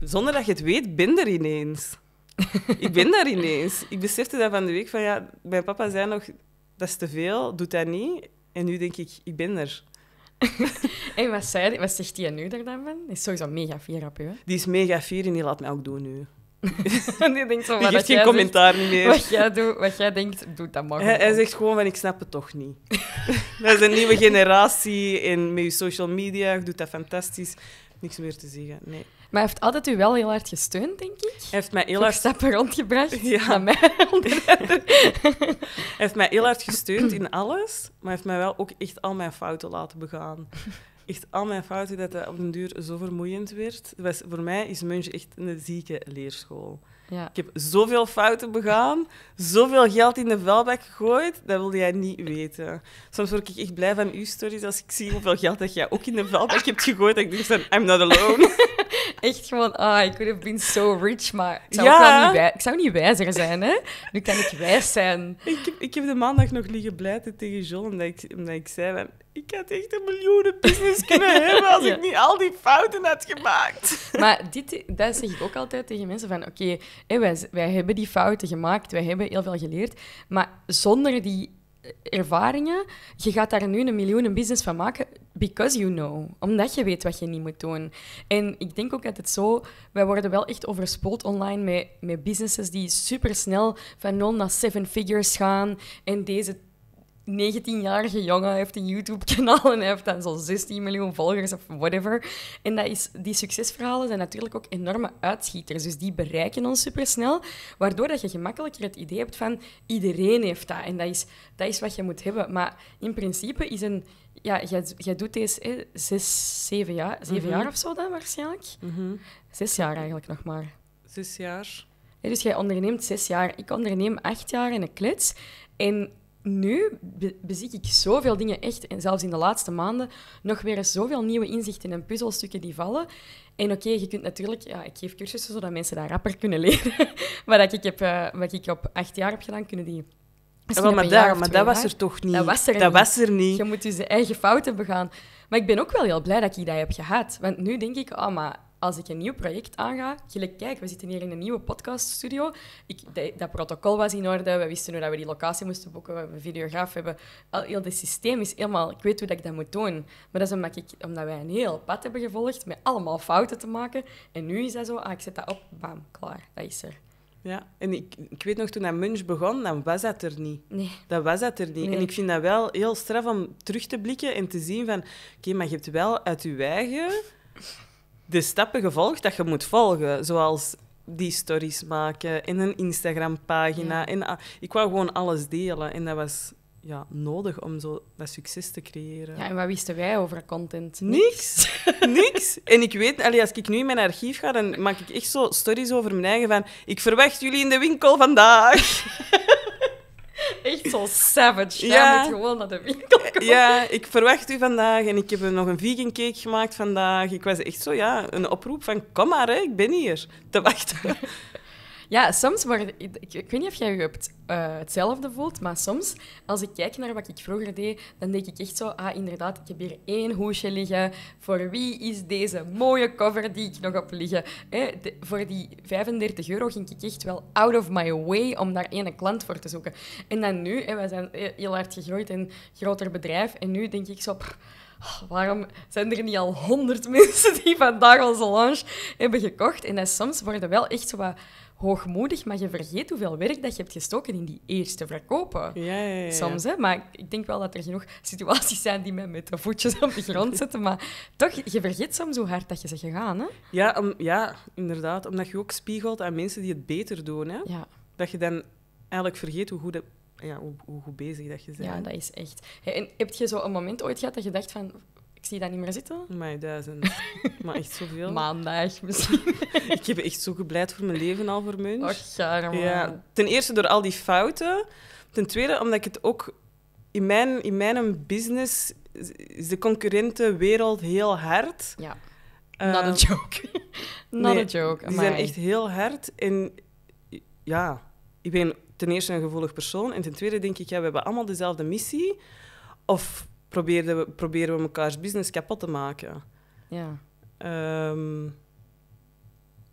zonder dat je het weet, ben er ineens. ik ben daar ineens. Ik besefte dat van de week van, ja, mijn papa zei nog, dat is te veel, doe dat niet. En nu denk ik, ik ben er. en wat, zei, wat zegt hij nu daar dan van? Die is sowieso mega fier op Die is mega vier en die laat mij ook doen nu. die denkt geen commentaar niet meer. Wat jij, doet, wat jij denkt, doet dat maar. Hij, hij, zegt gewoon van, ik snap het toch niet. dat is een nieuwe generatie en met je social media, je doet dat fantastisch. Niks meer te zeggen, nee. Maar hij heeft altijd u wel heel hard gesteund, denk ik. Hij heeft mij heel hard... stappen rondgebracht. Ja. Aan mij, hij heeft mij heel hard gesteund in alles, maar hij heeft mij wel ook echt al mijn fouten laten begaan echt al mijn fouten, dat dat op den duur zo vermoeiend werd. Was, voor mij is München echt een zieke leerschool. Ja. Ik heb zoveel fouten begaan, zoveel geld in de vuilbak gegooid, dat wilde jij niet weten. Soms word ik echt blij van uw stories als ik zie hoeveel geld dat jij ook in de vuilbak hebt gegooid. ik denk van, I'm not alone. Echt gewoon, ah, ik would have been so rich, maar ik zou, ja. ook niet, ik zou niet wijzer zijn, hè. Nu kan ik wijs zijn. Ik heb, ik heb de maandag nog liggen blijten tegen John, omdat ik, omdat ik zei... Ik had echt een miljoenen business kunnen hebben als ik niet al die fouten had gemaakt. Maar dit, dat zeg ik ook altijd tegen mensen van... Oké, wij, wij hebben die fouten gemaakt, wij hebben heel veel geleerd. Maar zonder die eh, ervaringen, je gaat daar nu een miljoenen business van maken Because you know. Omdat je weet wat je niet moet doen. En ik denk ook dat het zo... Wij worden wel echt overspoeld online met, met businesses die supersnel van 0 naar 7 figures gaan. En deze 19-jarige jongen heeft een YouTube-kanaal en heeft dan zo'n 16 miljoen volgers of whatever. En dat is, die succesverhalen zijn natuurlijk ook enorme uitschieters. Dus die bereiken ons supersnel, waardoor dat je gemakkelijker het idee hebt van iedereen heeft dat. En dat is, dat is wat je moet hebben. Maar in principe is een... Ja, jij, jij doet deze hè, zes, zeven jaar, zeven mhm. jaar of zo dan waarschijnlijk. Mm Zes jaar eigenlijk nog maar. Zes jaar. dus jij onderneemt zes jaar. Ik onderneem acht jaar in een klets. En nu be bezie ik zoveel dingen echt, en zelfs in de laatste maanden, nog weer zoveel nieuwe inzichten en puzzelstukken die vallen. En oké, je kunt natuurlijk, ja, ik geef cursussen zodat mensen daar rapper kunnen leren. maar dat ik heb, eh, wat ik op acht jaar heb gedaan, kunnen die. maar, maar, maar dat was er toch niet? Dat was er, niet. Je moet dus je eigen fouten begaan. Maar ik ben ook wel heel blij dat ik dat heb gehad. Want nu denk ik, oh, maar als ik een nieuw project aanga, gelijk, kijk, we zitten hier in een nieuwe podcaststudio. Ik, dat, protocol was in orde, we wisten hoe dat we die locatie moesten boeken, we hebben een videograaf, hebben... Al, heel dit systeem is helemaal... Ik weet hoe dat ik dat moet doen. Maar dat is omdat, ik, omdat wij een heel pad hebben gevolgd, met allemaal fouten te maken. En nu is dat zo, ah, ik zet dat op, bam, klaar, dat is er. Ja, en ik, ik weet nog, toen dat Munch begon, dan was dat er niet. Nee. Dat was dat er niet. En ik vind dat wel heel straf om terug te blikken en te zien van... Oké, maar je hebt wel uit je eigen de stappen gevolgd dat je moet volgen. Zoals die stories maken en een Instagram-pagina. ik wou gewoon alles delen. En dat was ja, nodig om zo dat succes te creëren. Ja, en wat wisten wij over content? Niks. Niks. En ik weet, allee, als ik nu in mijn archief ga, dan maak ik echt zo stories over mijn eigen van... Ik verwacht jullie in de winkel vandaag. Zo savage. Ja. Jij moet gewoon naar de winkel komen. Ja, ik verwacht u vandaag. En ik heb nog een vegan cake gemaakt vandaag. Ik was echt zo, ja, een oproep van kom maar, hè, ik ben hier. Te wachten. Ja, soms word ik, weet niet of jij je hebt, eh, hetzelfde voelt, maar soms als ik kijk naar wat ik vroeger deed, dan denk ik echt zo, ah inderdaad, ik heb hier één hoesje liggen. Voor wie is deze mooie cover die ik nog op liggen? Eh, voor die 35 euro ging ik echt wel out of my way om daar ene klant voor te zoeken. En dan nu, we eh, wij zijn heel hard gegroeid en groter bedrijf, en nu denk ik zo. Ah, waarom zijn er niet al honderd mensen die vandaag onze lunch hebben gekocht? En dan soms worden wel echt zo wat hoogmoedig, maar je vergeet hoeveel werk dat je hebt gestoken in die eerste verkopen. Ja, Soms, hè. Maar ik denk wel dat er genoeg situaties zijn die mij met de voetjes op de grond zetten. maar toch, je vergeet soms hoe hard dat je ze gegaan, hè? Ja, om, ja, inderdaad. Omdat je ook spiegelt aan mensen die het beter doen, hè. Ja. Dat je dan eigenlijk vergeet hoe goed ja, hoe, hoe, bezig dat je bent. Ja, dat is echt. en heb je zo een moment ooit gehad dat je dacht van zie dat niet meer zitten. Maar duizend. Maar echt zoveel. Maandag misschien. ik heb echt zo gebleid voor mijn leven al voor munt. Och, ja, ja, Ten eerste door al die fouten. Ten tweede omdat ik het ook... In mijn, in mijn business is de concurrentenwereld heel hard. Ja. Ehm, Not a joke. Not a joke. Amai. Die zijn echt heel hard. En ja, ik ben ten eerste een gevoelig persoon. En ten tweede denk ik, ja, we hebben allemaal dezelfde missie. Of probeerden we, proberen we mekaars business kapot te maken. Ja. Ehm,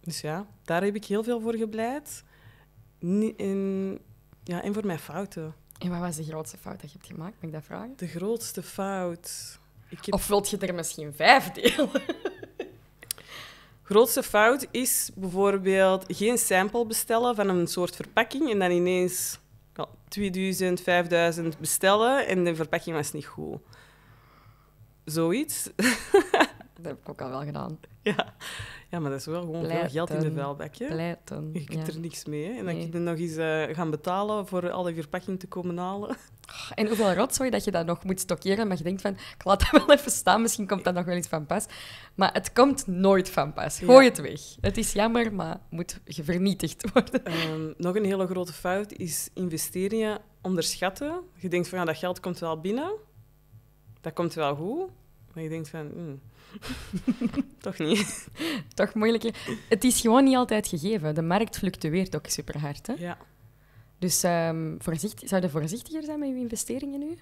dus ja, daar heb ik heel veel voor gebleid. In, ja, en voor mijn fouten. En wat was de grootste fout dat je hebt gemaakt? Mag ik dat vragen? De grootste fout. Of wilt je er misschien vijf delen? grootste fout is bijvoorbeeld geen sample bestellen van een soort verpakking en dan ineens ja, 2000, 5000 bestellen en de verpakking was niet goed. Zoiets. Dat heb ik ook al wel gedaan. Ja, ja maar dat is wel gewoon veel geld in de vuilbak. Pleiten. Je kunt er niks mee. Hè? En dan nee. kun je nog eens eh, gaan betalen voor al die verpakking te komen halen. En hoeveel rotzooi dat je dat nog moet stockeren. Maar je denkt van, ik laat dat wel even staan. Misschien komt dat nog wel iets van pas. Maar het komt nooit van pas. Gooi het weg. Het is jammer, maar moet vernietigd worden. Ehm, nog een hele grote fout is investeringen onderschatten. Je denkt van, ja, dat geld komt wel binnen. Dat komt wel goed. Maar je denkt van... Mm Toch niet. Toch moeilijk. Het is gewoon niet altijd gegeven. De markt fluctueert ook super hard. Hè? Ja. Dus um, voorzicht, zou je voorzichtiger zijn met je investeringen nu?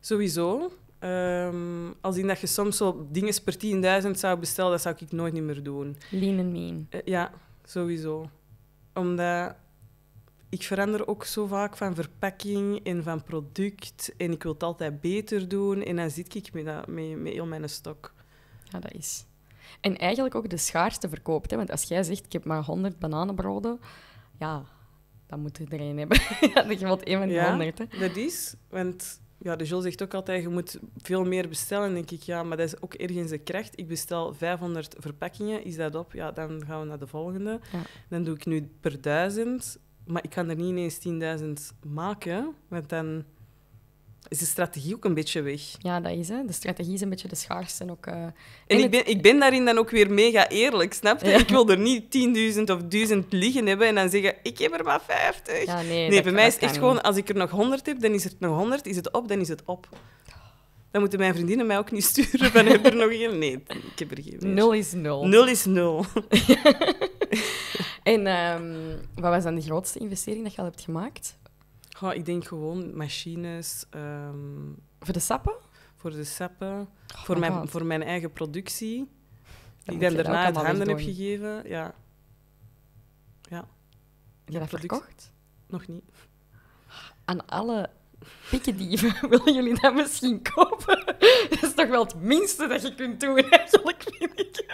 Sowieso. Um, als in dat je soms zo dingen per 10.000 zou bestellen, dat zou ik nooit niet meer doen. Lean en mean. Eh, ja, sowieso. Omdat ik verander ook zo vaak van verpakking en van product. En ik wil het altijd beter doen. En dan zit ik met, met, met heel mijn stok. Ja, dat is. En eigenlijk ook de schaarste verkoopt. Hè? Want als jij zegt, ik heb maar 100 bananenbroden, ja, dan moet iedereen hebben. dat je wat één van die 100. Hè? Dat is, want ja, de Jules zegt ook altijd, je moet veel meer bestellen. denk ik, ja, maar dat is ook ergens een kracht. Ik bestel 500 verpakkingen, is dat op? Ja, dan gaan we naar de volgende. Dan doe ik nu per duizend, maar ik kan er niet eens 10.000 maken, want dan is de strategie ook een beetje weg. Ja, dat is hè. De strategie is een beetje de schaarste. Eh. En, ook, en, ik, ben, ik ben daarin dan ook weer mega eerlijk, snap je? Ik wil er niet 10.000 of duizend liggen hebben en dan zeggen, ik heb er maar 50. nee, bij mij is het echt gewoon, als ik er nog 100 heb, dan is het nog 100. Is het op, dan is het op. Dan moeten mijn vriendinnen mij ook niet sturen van, heb er nog geen? Nee, ik heb er geen meer. Nul is nul. Nul is nul. en ehm, wat was dan de grootste investering dat je al hebt gemaakt? ik denk gewoon machines. Ehm, voor de sappen? Voor de sappen. Oh, voor, mijn, voor mijn eigen productie. die ik dan daarna het handen heb gegeven. Ja. Ja. Heb je dat verkocht? Nog niet. Aan alle pikkendieven willen jullie dat misschien kopen? dat is toch wel het minste dat je kunt doen, eigenlijk, vind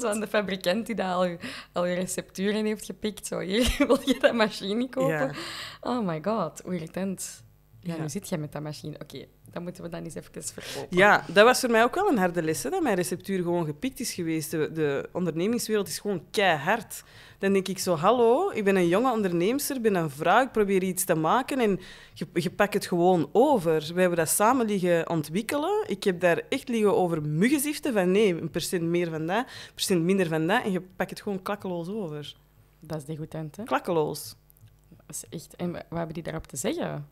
zo aan de fabrikant die daar al, je, al je recepturen heeft gepikt. Zo, hier wil je dat machine kopen? Oh my god, hoe irritant ja, nu zit jij met dat machine. Oké, dan moeten we dan eens even verkopen. Ja, dat was voor mij ook wel een harde les, hè, dat mijn receptuur gewoon gepikt is geweest. De, de, ondernemingswereld is gewoon keihard. Dan denk ik zo, hallo, ik ben een jonge onderneemster, ben een vrouw, ik probeer iets te maken en je, je pakt het gewoon over. We hebben dat samen liggen ontwikkelen. Ik heb daar echt liggen over muggenziften van nee, een percent meer van dat, een procent minder van dat. En je pakt het gewoon klakkeloos over. Dat is de goed hè? Klakkeloos. is echt... En wat hebben die daarop te zeggen?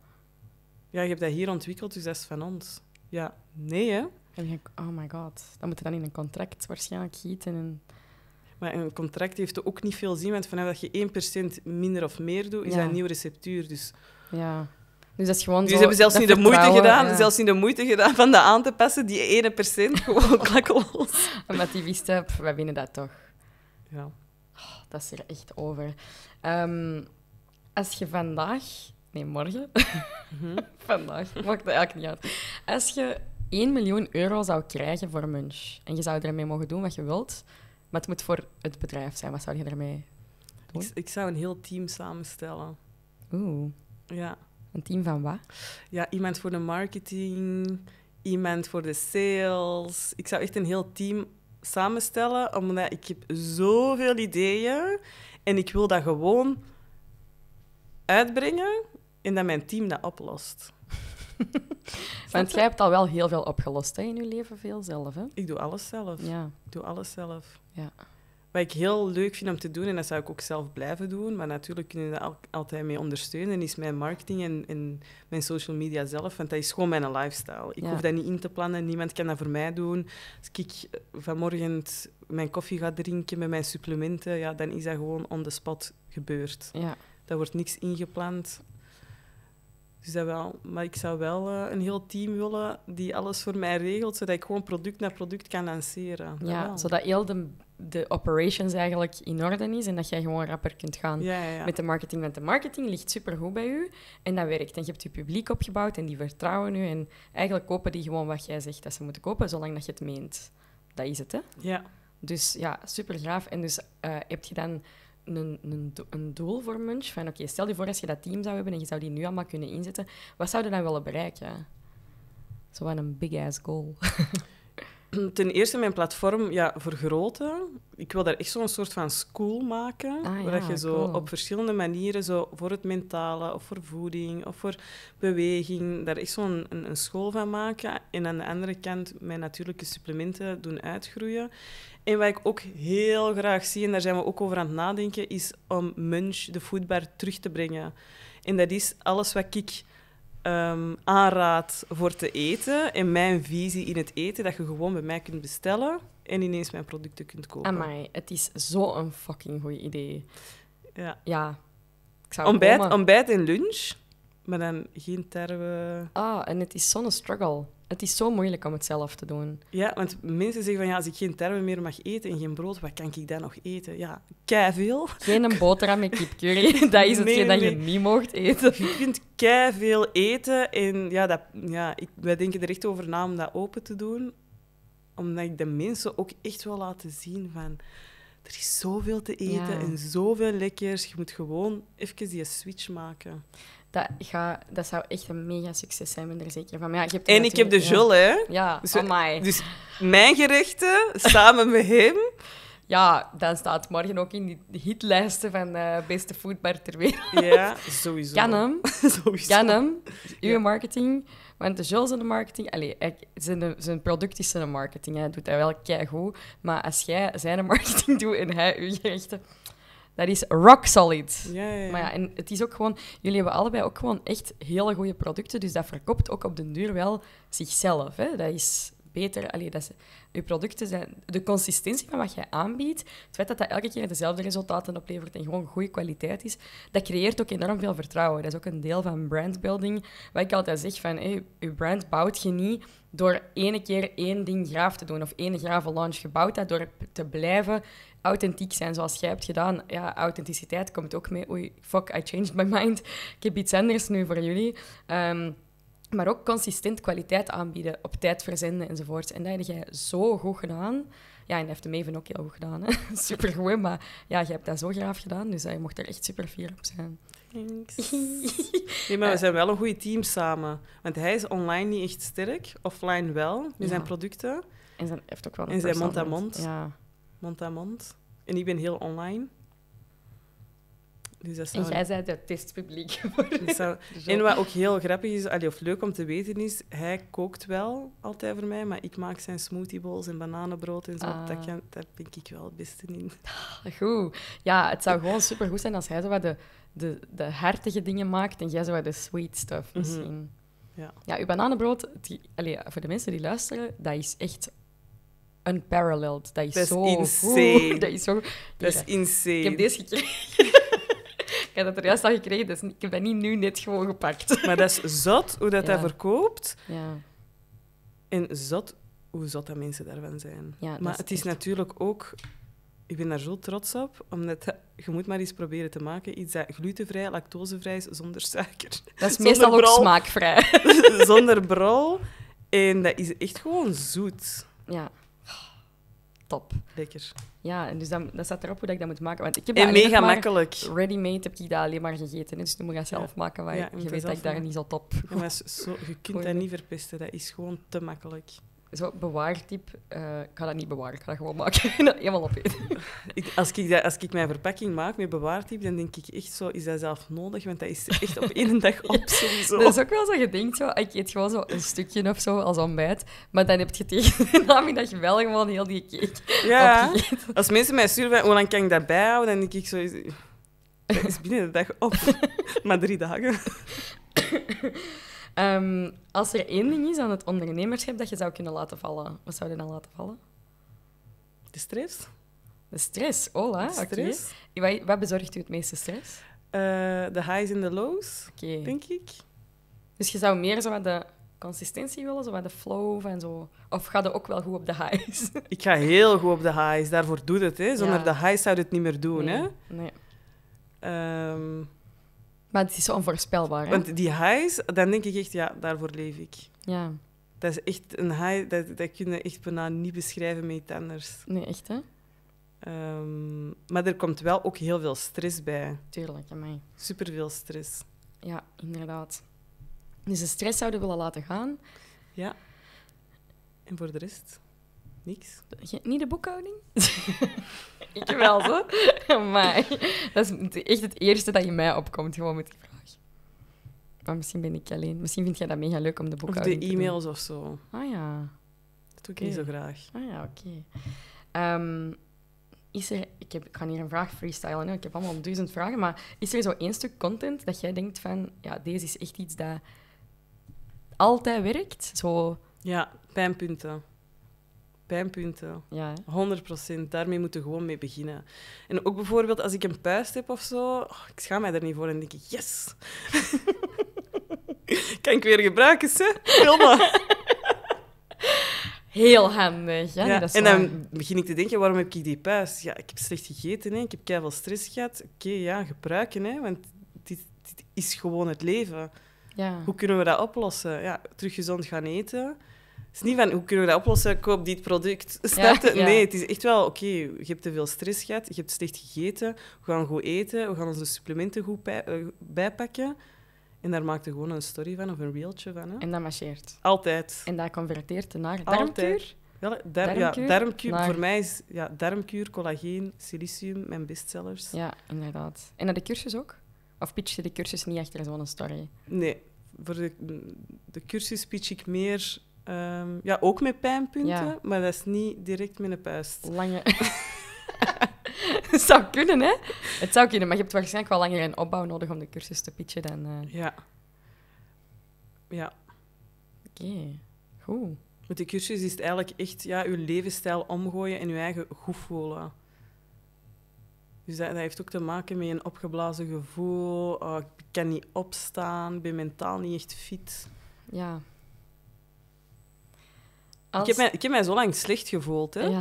Ja, je hebt dat hier ontwikkeld, dus dat is van ons. Ja, nee hè? En denk ik, oh my god, dan moet je dan in een contract waarschijnlijk gieten. En... Maar een contract heeft ook niet veel zin, want vanaf dat je 1% minder of meer doet, is dat een nieuwe receptuur. Dus... Ja. Dus dat is gewoon dus zo, hebben zelfs niet, de moeite gedaan, zelfs niet de moeite gedaan van dat aan te passen, die ene procent, gewoon klakkeloos. Omdat die wist, heb, wij winnen dat toch. Ja. Oh, dat is er echt over. Ehm, als je vandaag nee, morgen, mm -hmm. vandaag, maakt dat eigenlijk niet uit. Als je 1 miljoen euro zou krijgen voor Munch en je zou ermee mogen doen wat je wilt, maar het moet voor het bedrijf zijn, wat zou je ermee doen? Ik, ik zou een heel team samenstellen. Oeh. Ja. Een team van wat? Ja, iemand voor de marketing, iemand voor de sales. Ik zou echt een heel team samenstellen, omdat ik heb zoveel ideeën en ik wil dat gewoon uitbrengen en dat mijn team dat oplost. Want jij hebt al wel heel veel opgelost hè, in je leven, veel zelf. Hè? Ik doe alles zelf. Ja. Ik doe alles zelf. Ja. Wat ik heel leuk vind om te doen, en dat zou ik ook zelf blijven doen, maar natuurlijk kunnen je daar altijd mee ondersteunen, is mijn marketing en, mijn social media zelf, want dat is gewoon mijn lifestyle. Ik hoef dat niet in te plannen, niemand kan dat voor mij doen. Als ik eh, vanmorgen mijn koffie ga drinken met mijn supplementen, ja, dan is dat gewoon on the spot gebeurd. Ja. Daar wordt niks ingepland. Dus dat wel. Maar ik zou wel eh, een heel team willen die alles voor mij regelt, zodat ik gewoon product na product kan lanceren. Ja, zodat heel de, de, operations eigenlijk in orde is en dat jij gewoon rapper kunt gaan met de marketing. Want de marketing ligt supergoed bij u en dat werkt. En je hebt je publiek opgebouwd en die vertrouwen u. En eigenlijk kopen die gewoon wat jij zegt dat ze moeten kopen, zolang dat je het meent. Dat is het, hè? Ja. Dus ja, supergraaf. En dus uh, heb je dan een, een, een doel voor Munch? Van, oké, stel je voor als je dat team zou hebben en je zou die nu allemaal kunnen inzetten, wat zou je dan willen bereiken? Zo van een big-ass goal. Ten eerste mijn platform ja, vergroten. Ik wil daar echt zo'n soort van school maken. Ah, waar je zo op verschillende manieren, zo voor het mentale of voor voeding of voor beweging, daar echt zo'n een, school van maken. En aan de andere kant mijn natuurlijke supplementen doen uitgroeien. En wat ik ook heel graag zie, en daar zijn we ook over aan het nadenken, is om Munch, de foodbar, terug te brengen. En dat is alles wat ik um, aanraad voor te eten en mijn visie in het eten, dat je gewoon bij mij kunt bestellen en ineens mijn producten kunt kopen. mij, het is zo'n fucking goed idee. Ja. ja ik zou ontbijt, ontbijt en lunch, maar dan geen tarwe. Ah, en het is zo'n struggle het is zo moeilijk om het zelf te doen. Ja, want mensen zeggen van ja, als ik geen termen meer mag eten en geen brood, wat kan ik dan nog eten? Ja, kei veel. Geen een boterham met kipcurry, dat is hetgeen nee, dat je niet mocht eten. Je kunt kei veel eten en ja, dat, ja ik, wij denken er echt over na om dat open te doen, omdat ik de mensen ook echt wil laten zien van er is zoveel te eten en zoveel lekkers. Je moet gewoon even die switch maken. Dat, ga, dat zou echt een mega succes zijn, ben er zeker van. Maar en ik heb de Jol, hè? Ja, dus, dus mijn gerechten samen met hem. Ja, dan staat morgen ook in die hitlijsten van de eh, beste foodbar ter wereld. Ja, sowieso. Kan hem. sowieso. Kan hem. Uw marketing. Want de Jules in de marketing... Allee, zijn, zijn product is zijn marketing. Hij doet dat wel goed. Maar als jij zijn marketing doet en hij uw gerechten... Dat is rock solid. Ja, Maar ja, en het is ook gewoon... Jullie hebben allebei ook gewoon echt hele goede producten. Dus dat verkoopt ook op den duur wel zichzelf. Hè? Dat is beter... Allee, dat je producten zijn... De consistentie van wat jij aanbiedt, het feit dat dat elke keer dezelfde resultaten oplevert en gewoon goede kwaliteit is, dat creëert ook enorm veel vertrouwen. Dat is ook een deel van brandbuilding. Wat ik altijd zeg van, je brand bouwt je niet door ene keer één ding graaf te doen of één grave launch. Je bouwt dat door te blijven authentiek zijn zoals jij hebt gedaan. Ja, authenticiteit komt ook mee. Oei, fuck, I changed my mind. Ik heb iets anders nu voor jullie. Ehm, maar ook consistent kwaliteit aanbieden, op tijd verzenden enzovoort. En dat heb jij zo goed gedaan. Ja, en dat heeft hem even ook heel goed gedaan. Super goed, maar ja, je hebt dat zo graaf gedaan, dus hij eh, mocht er echt super fier op zijn. Thanks. nee, maar we eh. zijn wel een goed team samen. Want hij is online niet echt sterk, offline wel, met zijn producten. En zijn, heeft ook wel een zijn mond aan -mond. Ja mond aan mond. En ik ben heel online. Dus en jij bent het testpubliek. En wat ook heel grappig is, of leuk om te weten is, hij kookt wel altijd voor mij, maar ik maak zijn smoothie en bananenbrood en zo. Ah. Dat kan, daar ik wel het beste in. Ah, goed. Ja, het zou gewoon supergoed zijn als hij zo wat de, de, de hartige dingen maakt en jij zo wat de sweet stuff mhm. misschien. Ja. ja, uw bananenbrood, die, voor de mensen die luisteren, dat is echt unparalleled. Dat is, dat zo insane. Dat is zo Dat is insane. Ik heb deze gekregen. ik heb dat er juist al gekregen, dus ik heb niet nu net gewoon gepakt. maar dat is zot hoe dat, ja. verkoopt. Ja. En zot hoe zot dat mensen daarvan zijn. Ja, maar het is natuurlijk ook... Ik ben daar zo trots op, omdat je moet maar eens proberen te maken. Iets dat glutenvrij, lactosevrij is, zonder suiker. Dat is meestal ook smaakvrij. zonder brol En dat is echt gewoon zoet. Ja top. Lekker. Ja, en dus dat, dat staat erop hoe ik dat moet maken. Want ik heb eh, en mega makkelijk. Ready-made heb ik dat alleen maar gegeten. Dus nu moet je zelf maken, want je weet dat ik daar niet zo top... Ja, je kunt dat niet verpesten. Dat is gewoon te makkelijk zo bewaartip, uh, ik ga dat niet bewaren, ik ga dat gewoon maken helemaal opeten. als, ik als ik mijn verpakking maak met bewaartip, dan denk ik echt zo, is dat zelf nodig? Want dat is echt op één dag op sowieso. Dat is ook wel zo, je denkt zo, ik eet gewoon zo een stukje of zo als ontbijt, maar dan heb je tegen de namiddag wel gewoon heel die cake Ja, als mensen mij sturen, hoe lang kan ik dat bijhouden? Dan denk ik zo, dat is binnen de dag op, maar drie dagen. Ehm, als er één ding is aan het ondernemerschap dat je zou kunnen laten vallen, wat zou je dan laten vallen? De stress. De stress, hola. Oh, de stress. Wat, bezorgt u het meeste stress? Eh, de highs en de lows, denk ik. Dus je zou meer zo wat de consistentie willen, zo wat de flow en zo. Of ga je ook wel goed op de highs? ik ga heel goed op de highs, daarvoor doet het. Hè. Zonder de highs zou je het niet meer doen. Nee. Hè? Nee. Ehm, maar het is zo onvoorspelbaar. Want die highs, dan denk ik echt, ja, daarvoor leef ik. Ja. Dat is echt een high, dat, dat kun je echt bijna niet beschrijven met iets anders. Nee, echt hè? Ehm, maar er komt wel ook heel veel stress bij. Tuurlijk, mij. Superveel stress. Ja, inderdaad. Dus de stress zouden we willen laten gaan. Ja. En voor de rest? Niks. Niet de boekhouding? ik wel, zo. maar dat is echt het eerste dat je mij opkomt, gewoon met die vraag. misschien ben ik alleen. Misschien vind jij dat mega leuk om de boekhouding te Of de e-mails of zo. Ah ja. Dat doe ik niet zo graag. Ah ja, oké. Ehm, ik, ga hier een vraag freestylen. Ik heb allemaal duizend vragen. Maar is er zo één stuk content dat jij denkt van... Ja, deze is echt iets dat altijd werkt? Zo... Ja, pijnpunten pijnpunten. Ja, 100%. Daarmee moeten we gewoon mee beginnen. En ook bijvoorbeeld als ik een puist heb of zo, oh, ik schaam mij er niet voor en denk ik, yes! kan ik weer gebruiken, hè? Filma! Heel handig. Ja, dat is en dan begin ik te denken, waarom heb ik die puist? Ja, ik heb slecht gegeten, hè? ik heb keihard stress gehad. Oké, ja, gebruiken, hè? want dit, dit is gewoon het leven. Ja. Hoe kunnen we dat oplossen? Ja, terug gezond gaan eten het is niet van, hoe kunnen we dat oplossen? Koop dit product. Nee, het is echt wel, oké, je hebt te veel stress gehad, je hebt slecht gegeten, we gaan goed eten, we gaan onze supplementen goed eh, bijpakken. En daar maakte gewoon een story van of een reeltje van. Hè? En dat marcheert. Altijd. En dat converteert naar darmkuur? Ja, dar ja, darmkuur voor mij is ja, darmkuur, collageen, silicium, mijn bestsellers. Ja, inderdaad. En naar de cursus ook? Of pitch je de cursus niet achter zo'n story? Nee, voor de, de cursus pitch ik meer Ehm, ja, ook met pijnpunten, maar dat is niet direct met een puist. Lange. Het zou kunnen, hè? Het zou kunnen, maar je hebt waarschijnlijk wel langer een opbouw nodig om de cursus te pitchen dan... Uh... Ja. Ja. Oké, goed. Met de cursus is het eigenlijk echt ja, je levensstijl omgooien en je eigen goed voelen. Dus dat, heeft ook te maken met een opgeblazen gevoel. Oh, ik kan niet opstaan, ben mentaal niet echt fit. Ja. Ik, heb mij, ik heb mij zo lang slecht gevoeld, hè? Ja.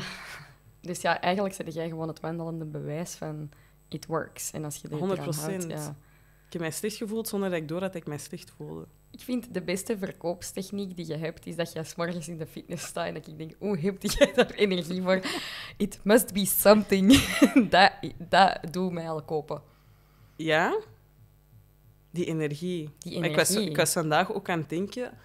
Dus ja, eigenlijk zet jij gewoon het wandelende bewijs van it works. En als je 100 procent. Ja. Ik heb mij slecht gevoeld zonder dat ik door dat ik mij slecht voelde. Ik vind de beste verkoopstechniek die je hebt, is dat je s'morgens in de fitness staat en dat ik denk, hoe heb jij daar energie voor? It must be something. dat, dat doet mij al kopen. Ja? Die energie. Die energie. Ik was, ik was vandaag ook aan het denken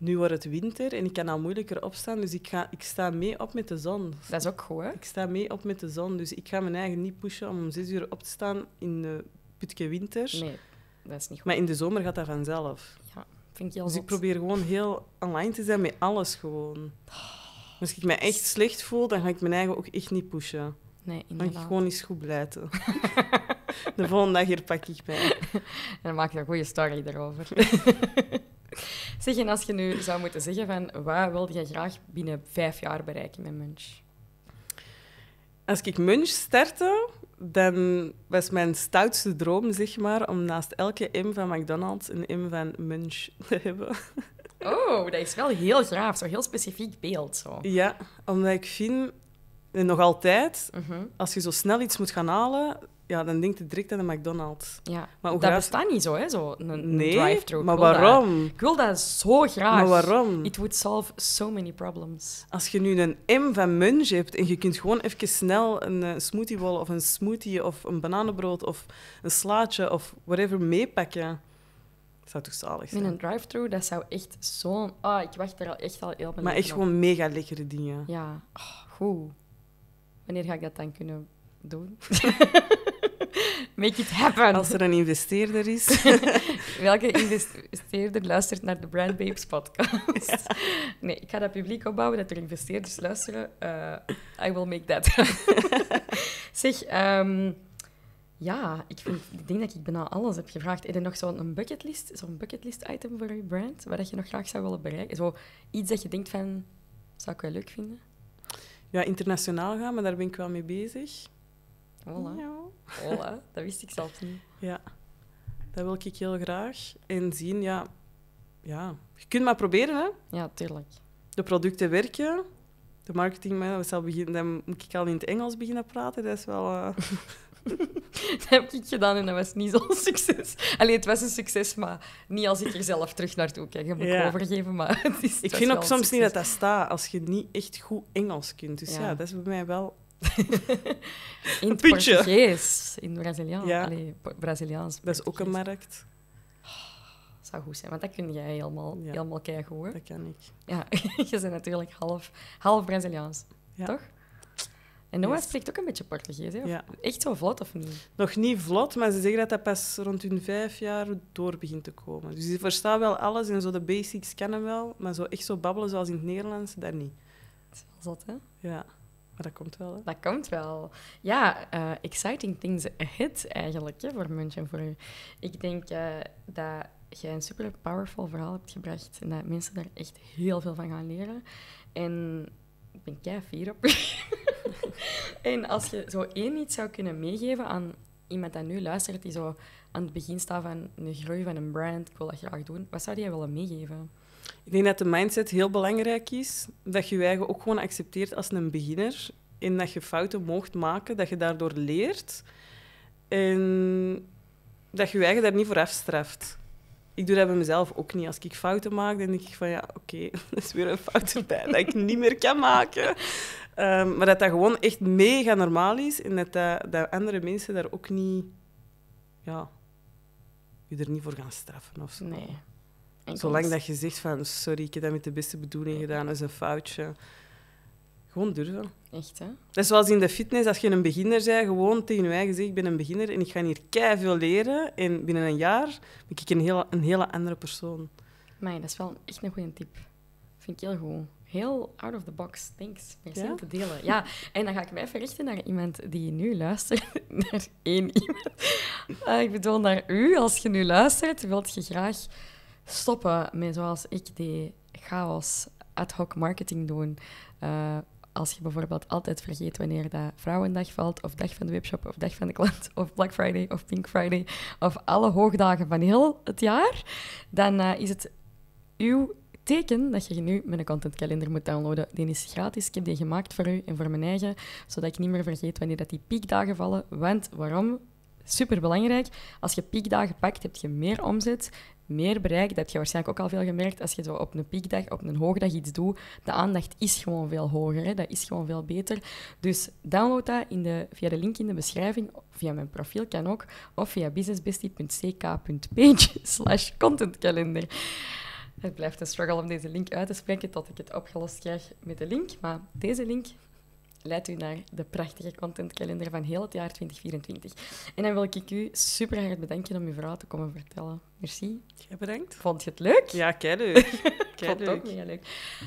nu wordt het winter en ik kan al moeilijker opstaan, dus ik, ga, ik sta mee op met de zon. Dat is ook goed, Ik sta mee op met de zon, dus ik ga mijn eigen niet pushen om om zes uur op te staan in de putke winter. Nee, dat is niet goed. Maar in de zomer gaat dat vanzelf. Ja, vind ik heel Dus ik probeer gewoon heel online te zijn met alles gewoon. Als ik me echt slecht voel, dan ga ik mijn eigen ook echt niet pushen. Nee, inderdaad. Dan ga ik gewoon eens goed blijven. de volgende dag hier pak ik bij En dan maak je een goede story erover. Zeg, en als je nu zou moeten zeggen van wat wilde je graag binnen vijf jaar bereiken met Munch? Als ik Munch startte, dan was mijn stoutste droom, zeg maar, om naast elke M van McDonald's een M van Munch te hebben. Oh, dat is wel heel graaf, zo'n heel specifiek beeld. Zo. Ja, omdat ik vind, nog altijd, mhm. als je zo snel iets moet gaan halen, ja, dan denk je direct aan de McDonald's. Ja. Maar dat graag... bestaat niet zo, hè? Zo, een, drive-thru. Maar waarom? ik wil dat zo graag. Maar waarom? It would solve so many problems. Als je nu een M van munch hebt en je kunt gewoon even snel een smoothieball eh, smoothie bowl of een smoothie of een bananenbrood of een slaatje of whatever meepakken. Dat zou toch zalig zijn? Met een drive-thru, dat zou echt zo'n... Ah, ik wacht er al echt al heel lang Maar echt gewoon mega lekkere dingen. Ja. Oh, Wanneer ga ik dat dan kunnen doen? Make it happen. Als er een investeerder is. Welke investeerder luistert naar de Brand Babes podcast? Nee, ik ga dat publiek opbouwen dat er investeerders luisteren. Eh, I will make that. zeg, ehm, ja, ik, vind, denk dat ik bijna alles heb gevraagd. Heb je nog zo'n bucketlist, zo'n bucketlist item voor je brand, waar dat je nog graag zou willen bereiken? Zo iets dat je denkt van, zou ik wel leuk vinden? Ja, internationaal gaan, maar daar ben ik wel mee bezig. Hola. Dat wist ik zelf niet. Ja, dat wil ik heel graag. En zien, ja, ja. je kunt maar proberen, hè? Ja, tuurlijk. De producten werken. De marketing, beginnen, dan moet ik al in het Engels beginnen praten. Dat is wel. Eh, dat heb ik gedaan en dat was niet zo'n succes. Alleen het was een succes, maar niet als ik er zelf terug naartoe kijk. Dat moet ik overgeven, maar het is, Ik vind ook soms niet dat dat staat als je niet echt goed Engels kunt. Dus ja, ja dat is bij mij wel in een puntje. Portugees, in Braziliaans. Ja. Braziliaans. Dat is ook een markt. Ah, zou goed zijn, want dat kun jij helemaal, ja. helemaal Hoor. Dat kan ik. Ja, je bent natuurlijk half, half Braziliaans, toch? En Noah spreekt ook een beetje Portugees, Ja. Echt zo vlot, of niet? Nog niet vlot, maar ze zeggen dat dat pas rond hun vijf jaar door begint te komen. Dus ze verstaan wel alles en zo de basics kennen wel, maar zo echt zo babbelen zoals in het Nederlands, daar niet. Dat is wel zot, hè? Ja dat komt wel. Dat komt wel. Ja, uh, exciting things ahead eigenlijk voor münchen voor u. Ik denk eh, dat jij een super powerful verhaal hebt gebracht en dat mensen daar echt heel veel van gaan leren. En ik ben kei fier op en als je zo één iets zou kunnen meegeven aan iemand dat nu luistert die zo aan het begin staat van de groei van een brand, ik wil dat graag doen, wat zou jij willen meegeven? Ik denk dat de mindset heel belangrijk is. Dat je je eigen ook gewoon accepteert als een beginner. En dat je fouten mocht maken, dat je daardoor leert. En dat je je eigen daar niet voor afstraft. Ik doe dat bij mezelf ook niet. Als ik fouten maak, dan denk ik van ja, oké, dat is weer een fout erbij dat ik niet meer kan maken. Ehm, maar dat dat gewoon echt mega normaal is en dat, dat, dat andere mensen daar ook niet, ja, je niet voor gaan straffen of zo. Nee. Zolang dat je zegt van sorry, ik heb dat met de beste bedoeling gedaan, dat is een foutje. Gewoon durven. Echt, hè? Dat zoals in de fitness, als je een beginner bent, gewoon tegen mij gezegd, ik ben een beginner en ik ga hier veel leren. En binnen een jaar ben ik een hele, een hele andere persoon. Maar dat is wel echt een goede tip. Vind ik heel goed. Heel out of the box, thanks. Merci ja? te delen. Ja, en dan ga ik mij verrichten naar iemand die nu luistert. naar één iemand. Ah, ik bedoel, naar u. Als je nu luistert, wilt je graag stoppen met zoals ik die chaos ad hoc marketing doen. Eh, als je bijvoorbeeld altijd vergeet wanneer dat Vrouwendag valt, of dag van de webshop, of dag van de klant, of Black Friday, of Pink Friday, of alle hoogdagen van heel het jaar, dan eh, is het uw teken dat je nu mijn contentkalender moet downloaden. Die is gratis. Ik heb die gemaakt voor u en voor mijn eigen, zodat ik niet meer vergeet wanneer dat die piekdagen vallen. Want waarom? Superbelangrijk. Als je piekdagen pakt, heb je meer omzet meer bereik. Dat heb je waarschijnlijk ook al veel gemerkt. Als je zo op een piekdag, op een hoogdag iets doet, de aandacht is gewoon veel hoger. Hè? Dat is gewoon veel beter. Dus download dat in de, via de link in de beschrijving, via mijn profiel kan ook, of via businessbestie.ck.page slash contentkalender. Het blijft een struggle om deze link uit te spreken tot ik het opgelost krijg met de link. Maar deze link leidt u naar de prachtige contentkalender van heel het jaar 2024. En dan wil ik u super hard bedanken om uw verhaal te komen vertellen. Merci. Jij bedankt. Vond je het leuk? Ja, leuk. Vond het ook mega leuk.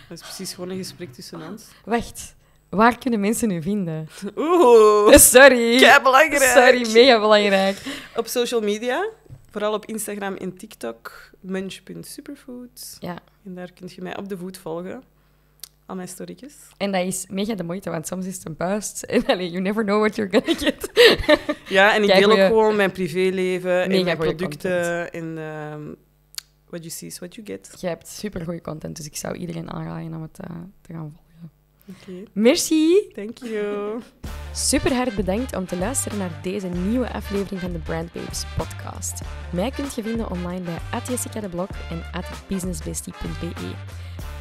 Dat is precies gewoon een gesprek tussen ah, ons. Wacht. Waar kunnen mensen u vinden? Oeh. Sorry. belangrijk. Sorry, mega belangrijk. Op social media, vooral op Instagram en TikTok, munch.superfoods. Ja. En daar kunt je mij op de voet volgen al mijn storytjes. En dat is mega de moeite, want soms is het een buist. En allee, you never know what you're gonna get. ja, en ik deel ook gewoon mijn privéleven en mijn producten. En ehm, what you see is what you get. Je hebt super goede content, dus ik zou iedereen aanraden om het eh, te gaan volgen. Okay. Merci. Thank you. Super hard bedankt om te luisteren naar deze nieuwe aflevering van de Brand Babes podcast. Mij kunt je vinden online bij Jessica de blog en at businessbestie.be.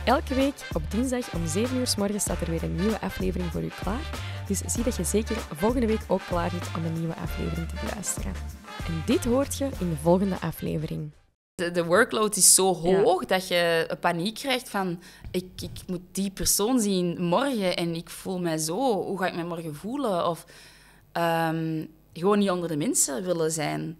Elke week op dinsdag om 7 uur s morgen staat er weer een nieuwe aflevering voor u klaar. Dus zie dat je zeker volgende week ook klaar zit om een nieuwe aflevering te luisteren. En dit hoort je in de volgende aflevering. De, workload is zo hoog dat je paniek krijgt van ik, ik moet die persoon zien morgen en ik voel mij zo. Hoe ga ik me morgen voelen? Of ehm, gewoon niet onder de mensen willen zijn.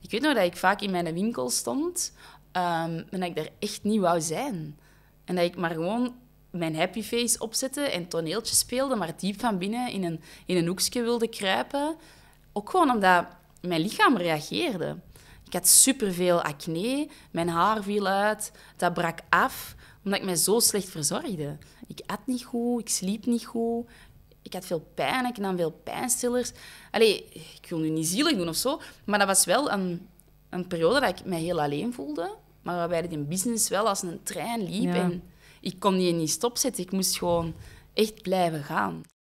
Ik weet nog dat ik vaak in mijn winkel stond um, en dat ik daar echt niet wou zijn. En dat ik maar gewoon mijn happy face opzette en toneeltjes speelde, maar diep van binnen in een, in een hoekje wilde kruipen. Ook gewoon omdat mijn lichaam reageerde. Ik had superveel acne, mijn haar viel uit, dat brak af, omdat ik mij zo slecht verzorgde. Ik at niet goed, ik sliep niet goed, ik had veel pijn, ik nam veel pijnstillers. Allee, ik wil nu niet zielig doen of zo, maar dat was wel een, een periode dat ik mij heel alleen voelde. Maar waarbij in business wel als een trein liep. En ik kon die niet stopzetten. Ik moest gewoon echt blijven gaan.